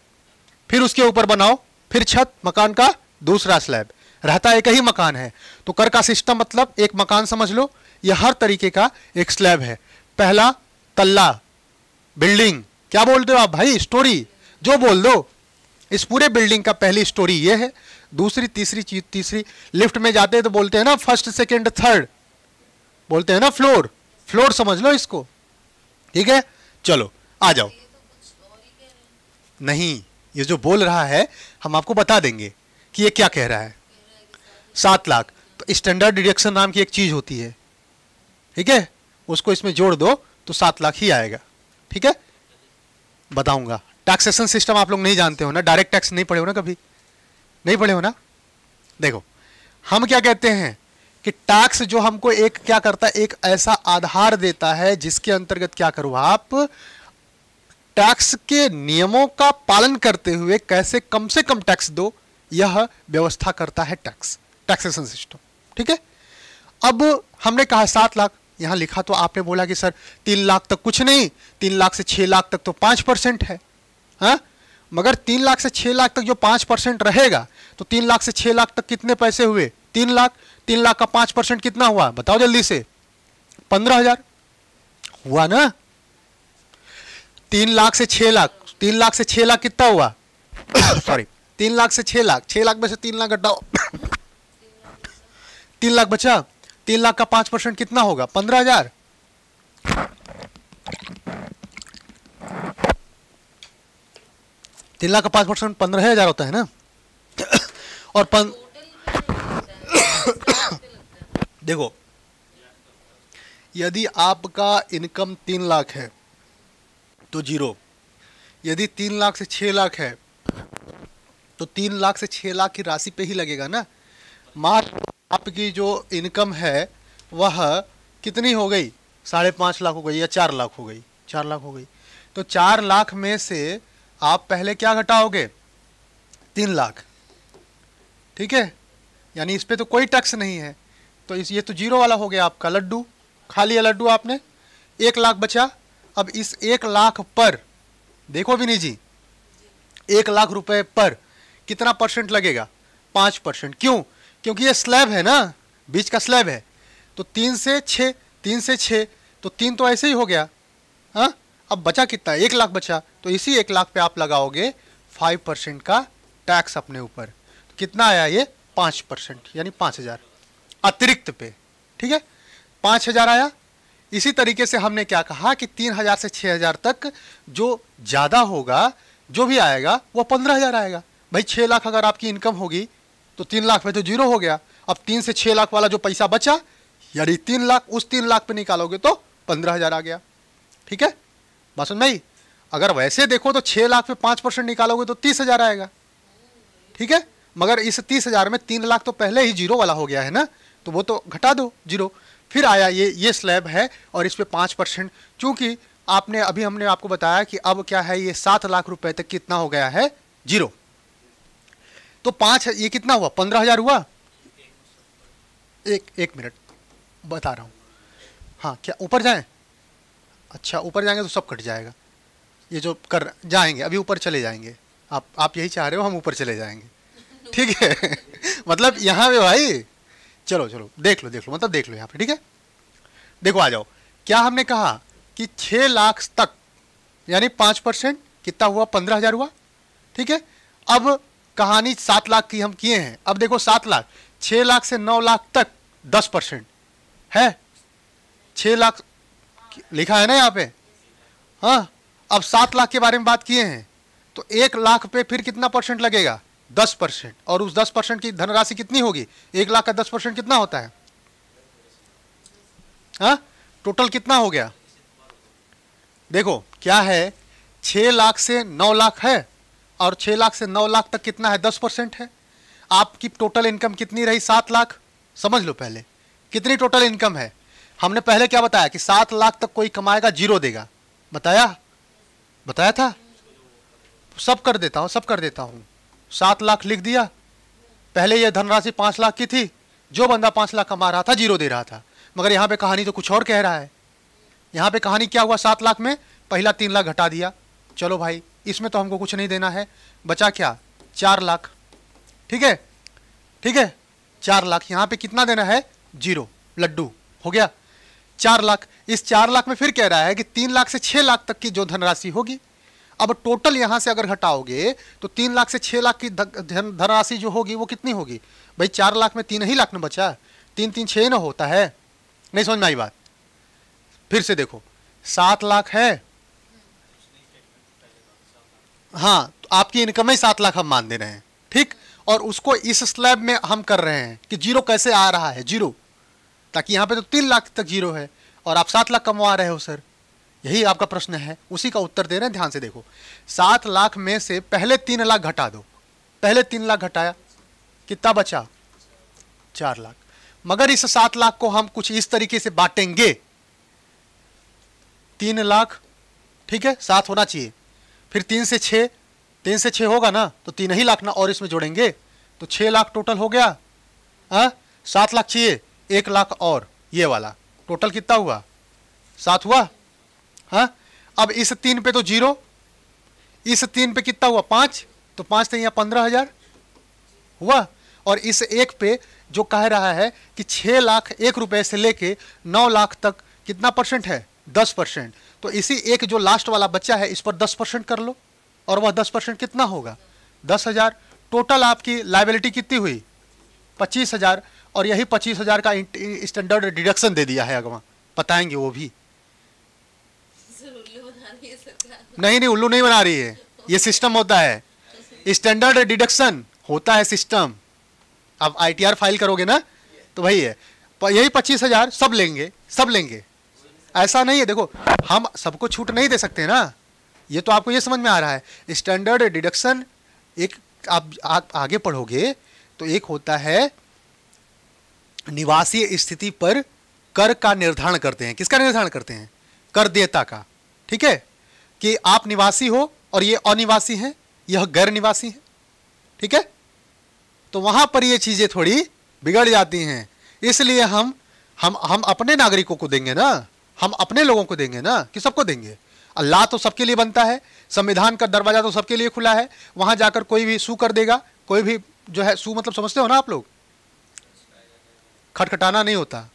फिर उसके ऊपर बनाओ फिर छत मकान का दूसरा स्लैब रहता एक ही मकान है तो कर का सिस्टम मतलब एक मकान समझ लो यह हर तरीके का एक स्लैब है पहला तल्ला बिल्डिंग क्या बोलते हो आप भाई स्टोरी जो बोल दो इस पूरे बिल्डिंग का पहली स्टोरी यह है दूसरी तीसरी चीज तीसरी लिफ्ट में जाते हैं तो बोलते हैं ना फर्स्ट सेकेंड थर्ड बोलते हैं ना फ्लोर फ्लोर समझ लो इसको ठीक है चलो आ जाओ नहीं ये जो बोल रहा है हम आपको बता देंगे कि ये क्या कह रहा है सात लाख तो स्टैंडर्ड डिडक्शन नाम की एक चीज़ होती है ठीक है उसको इसमें जोड़ दो तो सात लाख ही आएगा ठीक है बताऊंगा टैक्सेशन सिस्टम आप लोग नहीं जानते हो ना डायरेक्ट टैक्स नहीं पड़े हो ना कभी नहीं पढ़े हो ना देखो हम क्या कहते हैं कि टैक्स जो हमको एक क्या करता है एक ऐसा आधार देता है जिसके अंतर्गत क्या करो आप टैक्स के नियमों का पालन करते हुए कैसे कम से कम टैक्स दो यह व्यवस्था करता है टैक्स टैक्सेशन सिस्टम ठीक है अब हमने कहा सात लाख यहां लिखा तो आपने बोला कि सर तीन लाख तक कुछ नहीं तीन लाख से छह लाख तक तो पांच परसेंट है हा? मगर तीन लाख से छः लाख तक जो पाँच परसेंट रहेगा तो तीन लाख से छः लाख तक कितने पैसे हुए तीन लाख तीन लाख का पाँच परसेंट कितना हुआ बताओ जल्दी से पंद्रह हजार हुआ ना तीन लाख से छः लाख तीन लाख से छः लाख कितना हुआ सॉरी (coughs) तीन लाख से छः लाख छः लाख में से तीन लाख घटाओ (coughs) तीन लाख बचा तीन लाख का पाँच परसेंट कितना होगा पंद्रह हजार लाख का पाँच परसेंट पंद्रह हज़ार होता है ना और पन... देखो यदि आपका इनकम तीन लाख है तो जीरो यदि तीन लाख से छः लाख है तो तीन लाख से छः लाख की राशि पे ही लगेगा ना मात्र आपकी जो इनकम है वह कितनी हो गई साढ़े पाँच लाख हो गई या चार लाख हो गई चार लाख हो गई तो चार लाख में से आप पहले क्या घटाओगे तीन लाख ठीक है यानी इस पर तो कोई टैक्स नहीं है तो इस ये तो जीरो वाला हो गया आपका लड्डू खाली है लड्डू आपने एक लाख बचा अब इस एक लाख पर देखो विनी जी एक लाख रुपए पर कितना परसेंट लगेगा पाँच परसेंट क्यों क्योंकि ये स्लैब है ना बीच का स्लैब है तो तीन से छः तीन से छः तो तीन तो ऐसे ही हो गया हाँ अब बचा कितना है एक लाख बचा तो इसी एक लाख पे आप लगाओगे फाइव परसेंट का टैक्स अपने ऊपर तो कितना आया ये पाँच परसेंट यानी पाँच हज़ार अतिरिक्त पे ठीक है पाँच हज़ार आया इसी तरीके से हमने क्या कहा कि तीन हज़ार से छः हज़ार तक जो ज़्यादा होगा जो भी आएगा वो पंद्रह हज़ार आएगा भाई छः लाख अगर आपकी इनकम होगी तो तीन लाख में तो जीरो हो गया अब तीन से छः लाख वाला जो पैसा बचा यानी तीन लाख उस तीन लाख पे निकालोगे तो पंद्रह हज़ार आ गया ठीक है बात समझ अगर वैसे देखो तो छः लाख पे पाँच परसेंट निकालोगे तो तीस हज़ार आएगा ठीक है मगर इस तीस हज़ार में तीन लाख तो पहले ही जीरो वाला हो गया है ना तो वो तो घटा दो जीरो फिर आया ये ये स्लैब है और इस पर पाँच परसेंट चूँकि आपने अभी हमने आपको बताया कि अब क्या है ये सात लाख रुपए तक कितना हो गया है जीरो तो पाँच ये कितना हुआ पंद्रह हज़ार हुआ एक एक मिनट बता रहा हूँ हाँ क्या ऊपर जाए अच्छा ऊपर जाएंगे तो सब कट जाएगा ये जो कर जाएंगे अभी ऊपर चले जाएंगे आप आप यही चाह रहे हो हम ऊपर चले जाएंगे (laughs) ठीक है (laughs) मतलब यहाँ पे भाई चलो चलो देख लो देख लो मतलब देख लो यहाँ पे ठीक है देखो आ जाओ क्या हमने कहा कि छः लाख तक यानी पाँच परसेंट कितना हुआ पंद्रह हज़ार हुआ ठीक है अब कहानी सात लाख की हम किए हैं अब देखो सात लाख छः लाख से नौ लाख तक दस परसेंट है छः लाख लिखा है ना यहाँ पे हाँ अब सात लाख के बारे में बात किए हैं तो एक लाख पे फिर कितना परसेंट लगेगा दस परसेंट और उस दस परसेंट की धनराशि कितनी होगी एक लाख का दस परसेंट कितना होता है हाँ टोटल कितना हो गया देखो क्या है छः लाख से नौ लाख है और छः लाख से नौ लाख तक कितना है दस परसेंट है आपकी टोटल इनकम कितनी रही सात लाख समझ लो पहले कितनी टोटल इनकम है हमने पहले क्या बताया कि सात लाख तक कोई कमाएगा जीरो देगा बताया बताया था सब कर देता हूँ सब कर देता हूँ सात लाख लिख दिया पहले यह धनराशि पाँच लाख की थी जो बंदा पाँच लाख कमा रहा था जीरो दे रहा था मगर यहाँ पे कहानी तो कुछ और कह रहा है यहाँ पे कहानी क्या हुआ सात लाख में पहला तीन लाख घटा दिया चलो भाई इसमें तो हमको कुछ नहीं देना है बचा क्या चार लाख ठीक है ठीक है चार लाख यहाँ पे कितना देना है जीरो लड्डू हो गया चार लाख इस चार लाख में फिर कह रहा है कि तीन लाख से छह लाख तक की जो धनराशि होगी अब टोटल यहां से अगर घटाओगे तो तीन लाख से छह लाख की धनराशि जो होगी वो कितनी होगी भाई चार लाख में तीन ही लाख में बचा तीन तीन छह ना होता है नहीं समझ में आई बात फिर से देखो सात लाख है हाँ तो आपकी इनकम ही सात लाख हम मान दे रहे हैं ठीक और उसको इस स्लैब में हम कर रहे हैं कि जीरो कैसे आ रहा है जीरो ताकि यहाँ पे तो तीन लाख तक जीरो है और आप सात लाख कमवा रहे हो सर यही आपका प्रश्न है उसी का उत्तर दे रहे हैं ध्यान से देखो सात लाख में से पहले तीन लाख घटा दो पहले तीन लाख घटाया कितना बचा चार लाख मगर इस सात लाख को हम कुछ इस तरीके से बांटेंगे तीन लाख ठीक है सात होना चाहिए फिर तीन से छ तीन से छ होगा ना तो तीन ही लाख ना और इसमें जोड़ेंगे तो छह लाख टोटल हो गया हाँ? सात लाख चाहिए एक लाख और ये वाला टोटल कितना हुआ सात हुआ हाँ अब इस तीन पे तो जीरो इस तीन पे कितना हुआ पाँच तो पाँच तो यहाँ पंद्रह हजार हुआ और इस एक पे जो कह रहा है कि छः लाख एक रुपए से लेके नौ लाख तक कितना परसेंट है दस परसेंट तो इसी एक जो लास्ट वाला बच्चा है इस पर दस परसेंट कर लो और वह दस परसेंट कितना होगा दस हज़ार टोटल आपकी लाइबिलिटी कितनी हुई पच्चीस हज़ार और यही पच्चीस हजार का स्टैंडर्ड डिडक्शन दे दिया है अगवा बताएंगे वो भी नहीं नहीं उल्लू नहीं बना रही है ये सिस्टम होता है स्टैंडर्ड डिडक्शन होता है सिस्टम अब आईटीआर फाइल करोगे ना तो वही है यही पच्चीस हजार सब लेंगे सब लेंगे ऐसा नहीं है देखो हम सबको छूट नहीं दे सकते ना ये तो आपको ये समझ में आ रहा है स्टैंडर्ड डिडक्शन एक आप, आप आगे पढ़ोगे तो एक होता है निवासीय स्थिति पर कर का निर्धारण करते हैं किसका निर्धारण करते हैं कर देता का ठीक है कि आप निवासी हो और ये अनिवासी हैं यह गैर निवासी है ठीक है तो वहां पर ये चीजें थोड़ी बिगड़ जाती हैं इसलिए हम हम हम अपने नागरिकों को देंगे ना हम अपने लोगों को देंगे ना कि सबको देंगे अल्लाह तो सबके लिए बनता है संविधान का दरवाजा तो सबके लिए खुला है वहां जाकर कोई भी सू कर देगा कोई भी जो है सू मतलब समझते हो ना आप लोग खटखटाना नहीं होता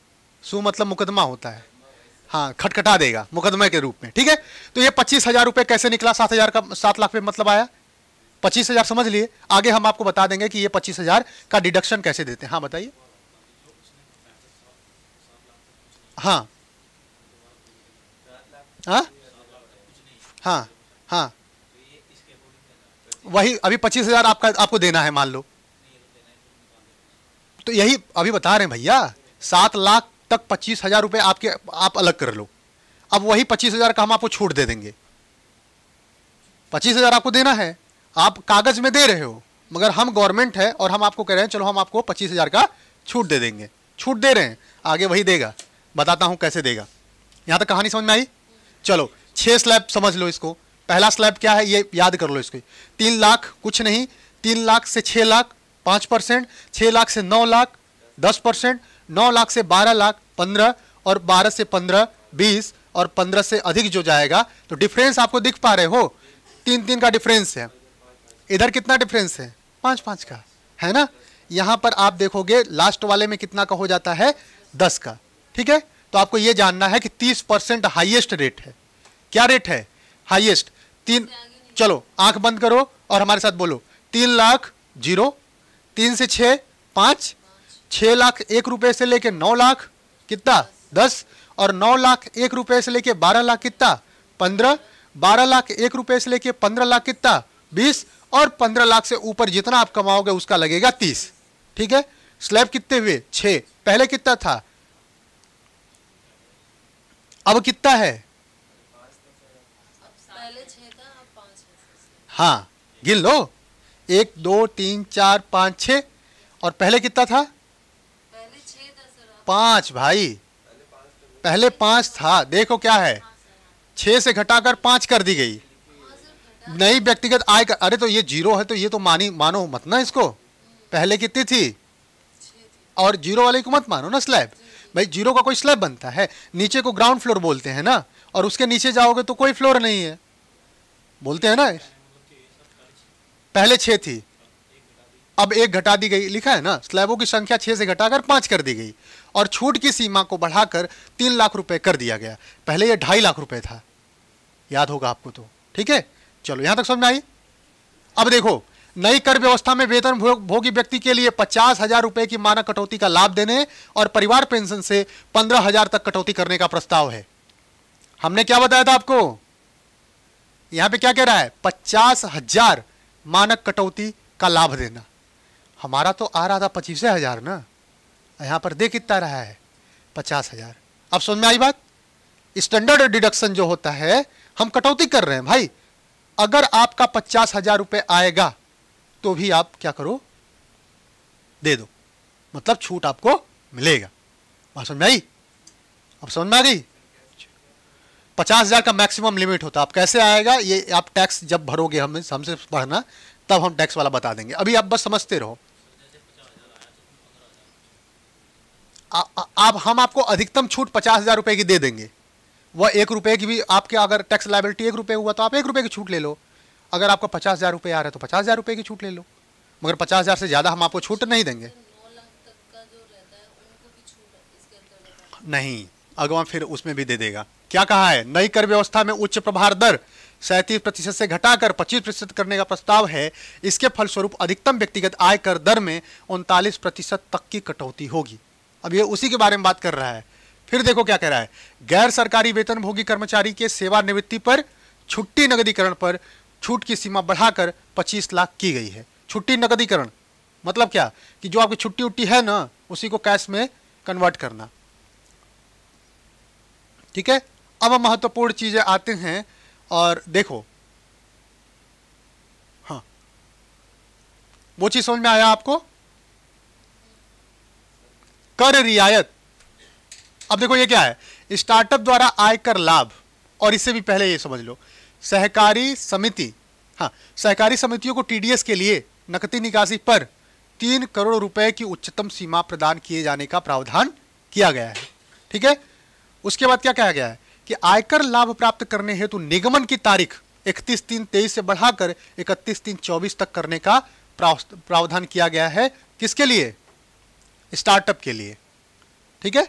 सु मतलब मुकदमा होता है हाँ खटखटा देगा मुकदमे के रूप में ठीक है तो ये पच्चीस हज़ार रुपये कैसे निकला सात हज़ार का सात लाख रुपये मतलब आया पच्चीस हज़ार समझ लिए आगे हम आपको बता देंगे कि ये पच्चीस हज़ार का डिडक्शन कैसे देते हैं हाँ बताइए हाँ हाँ हाँ हाँ वही अभी पच्चीस हज़ार आपका आपको देना है मान लो तो यही अभी बता रहे हैं भैया सात लाख तक पच्चीस हजार रुपये आपके आप अलग कर लो अब वही पच्चीस हजार का हम आपको छूट दे देंगे पच्चीस हजार आपको देना है आप कागज में दे रहे हो मगर हम गवर्नमेंट है और हम आपको कह रहे हैं चलो हम आपको पच्चीस हजार का छूट दे देंगे छूट दे रहे हैं आगे वही देगा बताता हूँ कैसे देगा यहाँ तक कहानी समझ में आई चलो छः स्लैब समझ लो इसको पहला स्लैब क्या है ये याद कर लो इसको तीन लाख कुछ नहीं तीन लाख से छः लाख पाँच परसेंट छः लाख से नौ लाख दस परसेंट नौ लाख से बारह लाख पंद्रह और बारह से पंद्रह बीस और पंद्रह से अधिक जो जाएगा तो डिफरेंस आपको दिख पा रहे हो तीन तीन का डिफरेंस है इधर कितना डिफरेंस है पाँच पाँच का है ना यहाँ पर आप देखोगे लास्ट वाले में कितना का हो जाता है दस का ठीक है तो आपको ये जानना है कि तीस परसेंट हाइएस्ट रेट है क्या रेट है हाइएस्ट तीन चलो आंख बंद करो और हमारे साथ बोलो तीन लाख जीरो तीन से छः पाँच छः लाख एक रुपये से लेके नौ लाख कितना दस और नौ लाख एक रुपये से लेके बारह लाख कितना पंद्रह बारह लाख एक रुपये से लेके पंद्रह लाख कितना बीस और पंद्रह लाख से ऊपर जितना आप कमाओगे उसका लगेगा तीस ठीक है स्लैब कितने हुए छः पहले कितना था अब कितना है हाँ गिन लो एक दो तीन चार पाँच छ और पहले कितना था पाँच भाई पहले पाँच था देखो क्या है छः से घटाकर पाँच कर दी गई नई व्यक्तिगत आय कर अरे तो ये जीरो है तो ये तो मानी मानो मत ना इसको पहले कितनी थी और जीरो वाले को मत मानो ना स्लैब भाई जीरो का कोई स्लैब बनता है नीचे को ग्राउंड फ्लोर बोलते हैं ना और उसके नीचे जाओगे तो कोई फ्लोर नहीं है बोलते हैं ना पहले छः थी अब एक घटा दी गई लिखा है ना स्लैबों की संख्या छः से घटाकर पाँच कर दी गई और छूट की सीमा को बढ़ाकर तीन लाख रुपए कर दिया गया पहले यह ढाई लाख रुपए था याद होगा आपको तो ठीक है चलो यहाँ तक समझ आई अब देखो नई कर व्यवस्था में वेतन भोगी व्यक्ति के लिए पचास हजार रुपए की मानक कटौती का लाभ देने और परिवार पेंशन से पंद्रह हजार तक कटौती करने का प्रस्ताव है हमने क्या बताया था आपको यहां पे क्या कह रहा है पचास हजार मानक कटौती का लाभ देना हमारा तो आ रहा था पच्चीस हज़ार ना यहाँ पर दे कितना रहा है पचास हज़ार अब समझ में आई बात स्टैंडर्ड डिडक्शन जो होता है हम कटौती कर रहे हैं भाई अगर आपका पचास हज़ार रुपये आएगा तो भी आप क्या करो दे दो मतलब छूट आपको मिलेगा बात समझ में आई अब समझ में आ गई पचास हज़ार का मैक्सिमम लिमिट होता है आप कैसे आएगा ये आप टैक्स जब भरोगे हमें हमसे पढ़ना तब हम टैक्स वाला बता देंगे अभी आप बस समझते रहो आप हम आपको अधिकतम छूट पचास हज़ार रुपये की दे देंगे वह एक रुपये की भी आपके अगर टैक्स लाइबिलिटी एक रुपये हुआ तो आप एक रुपये की छूट ले लो अगर आपको पचास हज़ार रुपये आ रहा है तो पचास हज़ार रुपये की छूट ले लो मगर पचास हज़ार से ज़्यादा हम आपको छूट नहीं देंगे नहीं अगवा फिर उसमें भी दे देगा क्या कहा है नई कर व्यवस्था में उच्च प्रभार दर सैंतीस प्रतिशत से घटाकर पच्चीस प्रतिशत करने का प्रस्ताव है इसके फलस्वरूप अधिकतम व्यक्तिगत आय कर दर में उनतालीस प्रतिशत तक की कटौती होगी अब ये उसी के बारे में बात कर रहा है फिर देखो क्या कह रहा है गैर सरकारी वेतनभोगी कर्मचारी के सेवानिवृत्ति पर छुट्टी नगदीकरण पर छूट की सीमा बढ़ाकर 25 लाख की गई है छुट्टी नगदीकरण मतलब क्या कि जो आपकी छुट्टी उट्टी है ना उसी को कैश में कन्वर्ट करना ठीक है अब महत्वपूर्ण चीज़ें आते हैं और देखो हाँ वो चीज़ समझ में आया आपको कर रियायत अब देखो ये क्या है स्टार्टअप द्वारा आयकर लाभ और इससे भी पहले ये समझ लो सहकारी समिति हाँ सहकारी समितियों को टीडीएस के लिए नकदी निकासी पर तीन करोड़ रुपए की उच्चतम सीमा प्रदान किए जाने का प्रावधान किया गया है ठीक है उसके बाद क्या कहा गया है कि आयकर लाभ प्राप्त करने हेतु निगमन की तारीख इकतीस तीन तेईस से बढ़ाकर इकतीस तीन चौबीस तक करने का प्रावधान किया गया है किसके लिए स्टार्टअप के लिए ठीक है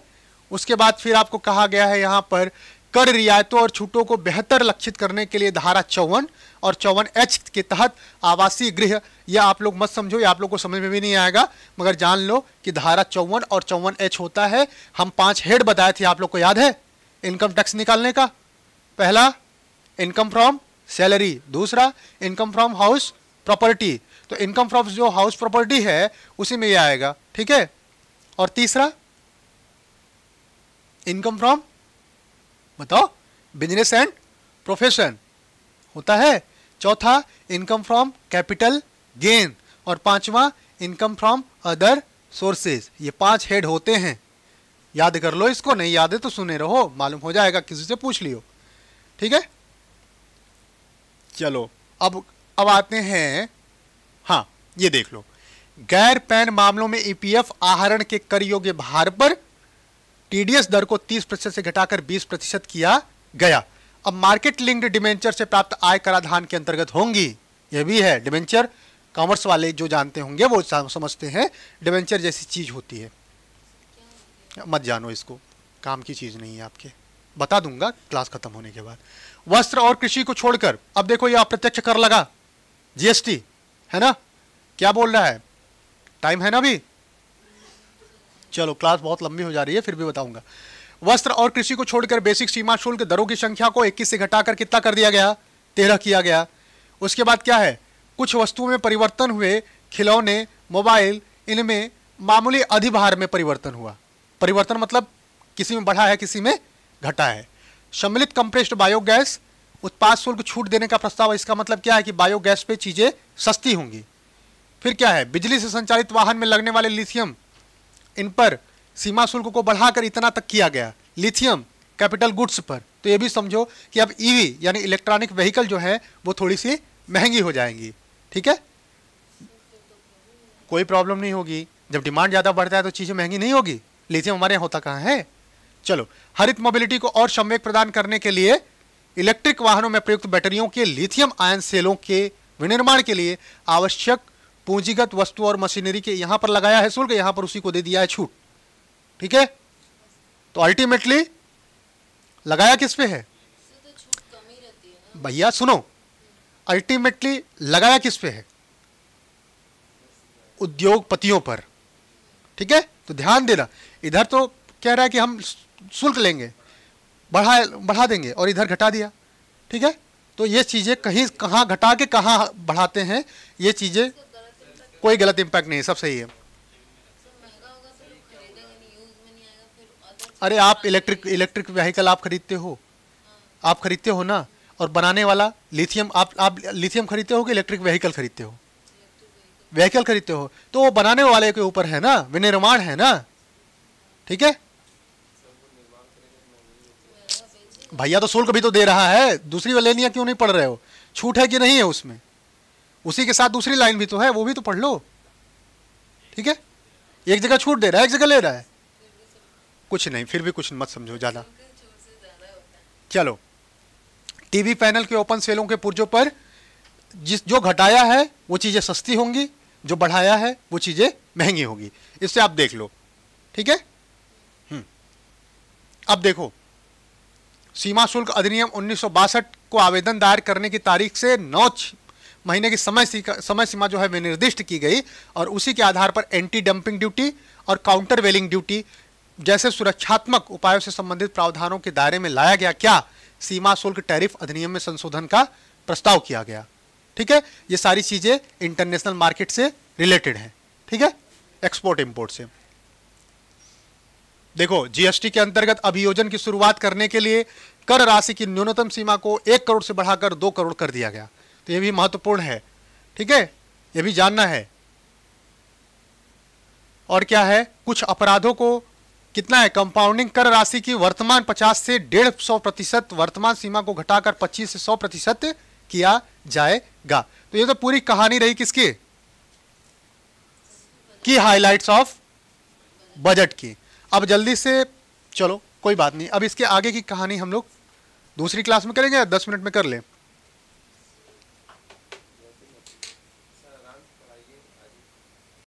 उसके बाद फिर आपको कहा गया है यहां पर कर रियायतों और छूटों को बेहतर लक्षित करने के लिए धारा चौवन और चौवन एच के तहत आवासीय गृह यह आप लोग मत समझो या आप लोग को समझ में भी नहीं आएगा मगर जान लो कि धारा चौवन और चौवन एच होता है हम पांच हेड बताए थे आप लोग को याद है इनकम टैक्स निकालने का पहला इनकम फ्रॉम सैलरी दूसरा इनकम फ्रॉम हाउस प्रॉपर्टी तो इनकम फ्रॉम जो हाउस प्रॉपर्टी है उसी में ये आएगा ठीक है और तीसरा इनकम फ्रॉम बताओ बिजनेस एंड प्रोफेशन होता है चौथा इनकम फ्रॉम कैपिटल गेन और पांचवा इनकम फ्रॉम अदर सोर्सेज ये पांच हेड होते हैं याद कर लो इसको नहीं याद है तो सुने रहो मालूम हो जाएगा किसी से पूछ लियो ठीक है चलो अब अब आते हैं हाँ ये देख लो गैर पैन मामलों में ईपीएफ e आहरण के कर योग्य भार पर टीडीएस दर को 30 प्रतिशत से घटाकर 20 प्रतिशत किया गया अब मार्केट लिंक्ड डिवेंचर से प्राप्त आय कराधान के अंतर्गत होंगी यह भी है डिवेंचर कॉमर्स वाले जो जानते होंगे वो समझते हैं डिवेंचर जैसी चीज होती है मत जानो इसको काम की चीज़ नहीं है आपके बता दूंगा क्लास खत्म होने के बाद वस्त्र और कृषि को छोड़कर अब देखो ये अप्रत्यक्ष कर लगा जीएसटी है ना क्या बोल रहा है टाइम है ना अभी चलो क्लास बहुत लंबी हो जा रही है फिर भी बताऊंगा वस्त्र और कृषि को छोड़कर बेसिक सीमा शुल्क दरों की संख्या को 21 से घटाकर कितना कर दिया गया तेरह किया गया उसके बाद क्या है कुछ वस्तुओं में परिवर्तन हुए खिलौने मोबाइल इनमें मामूली अधिभार में परिवर्तन हुआ परिवर्तन मतलब किसी में बढ़ा है किसी में घटा है सम्मिलित कंप्रेस्ड बायोगैस उत्पाद शुल्क छूट देने का प्रस्ताव इसका मतलब क्या है कि बायोगैस पे चीज़ें सस्ती होंगी फिर क्या है बिजली से संचालित वाहन में लगने वाले लिथियम इन पर सीमा शुल्क को बढ़ाकर इतना तक किया गया लिथियम कैपिटल गुड्स पर तो ये भी समझो कि अब ईवी e यानी इलेक्ट्रॉनिक व्हीकल जो है वो थोड़ी सी महंगी हो जाएंगी ठीक है कोई प्रॉब्लम नहीं होगी जब डिमांड ज़्यादा बढ़ता है तो चीज़ें महंगी नहीं होगी लिथियम हमारे यहां होता कहां है चलो हरित मोबिलिटी को और सम्यक प्रदान करने के लिए इलेक्ट्रिक वाहनों में प्रयुक्त बैटरियों के लिथियम आयन सेलों के विनिर्माण के लिए आवश्यक पूंजीगत वस्तु और मशीनरी के यहां पर लगाया है शुल्क यहां पर उसी को दे दिया है छूट ठीक है तो अल्टीमेटली लगाया किस पे है भैया सुनो अल्टीमेटली लगाया किस पे है उद्योगपतियों पर ठीक है तो ध्यान देना इधर तो कह रहा है कि हम शुल्क लेंगे बढ़ा बढ़ा देंगे और इधर घटा दिया ठीक है तो ये चीज़ें कहीं कहाँ घटा के कहाँ बढ़ाते हैं ये चीज़ें कोई गलत इम्पैक्ट नहीं है सब सही है अरे आप इलेक्ट्रिक इलेक्ट्रिक व्हीकल आप खरीदते हो आप खरीदते हो ना और बनाने वाला लिथियम आप आप लिथियम खरीदते हो कि इलेक्ट्रिक व्हीकल खरीदते हो व्हीकल खरीदते हो तो वो बनाने वाले के ऊपर है ना विनिर्माण है ना ठीक है भैया तो शुल्क भी तो दे रहा है दूसरी लेनिया क्यों नहीं पढ़ रहे हो छूट है कि नहीं है उसमें उसी के साथ दूसरी लाइन भी तो है वो भी तो पढ़ लो ठीक है एक जगह छूट दे रहा है एक जगह ले रहा है कुछ नहीं फिर भी कुछ मत समझो ज़्यादा चलो टीवी पैनल के ओपन सेलों के पुर्जों पर जिस जो घटाया है वो चीज़ें सस्ती होंगी जो बढ़ाया है वो चीज़ें महंगी होगी इससे आप देख लो ठीक है हम्म। अब देखो सीमा शुल्क अधिनियम उन्नीस को आवेदन दायर करने की तारीख से नौ महीने की समय समय सीमा जो है विनिर्दिष्ट की गई और उसी के आधार पर एंटी डंपिंग ड्यूटी और काउंटर वेलिंग ड्यूटी जैसे सुरक्षात्मक उपायों से संबंधित प्रावधानों के दायरे में लाया गया क्या सीमा शुल्क टैरिफ अधिनियम में संशोधन का प्रस्ताव किया गया ठीक है ये सारी चीज़ें इंटरनेशनल मार्केट से रिलेटेड हैं ठीक है एक्सपोर्ट इम्पोर्ट से देखो जीएसटी के अंतर्गत अभियोजन की शुरुआत करने के लिए कर राशि की न्यूनतम सीमा को एक करोड़ से बढ़ाकर दो करोड़ कर दिया गया तो ये भी महत्वपूर्ण है ठीक है ये भी जानना है और क्या है कुछ अपराधों को कितना है कंपाउंडिंग कर राशि की वर्तमान 50 से डेढ़ सौ प्रतिशत वर्तमान सीमा को घटाकर 25 से 100 प्रतिशत किया जाएगा तो ये तो पूरी कहानी रही किसकी की हाइलाइट्स ऑफ बजट की अब जल्दी से चलो कोई बात नहीं अब इसके आगे की कहानी हम लोग दूसरी क्लास में करेंगे या दस मिनट में कर लें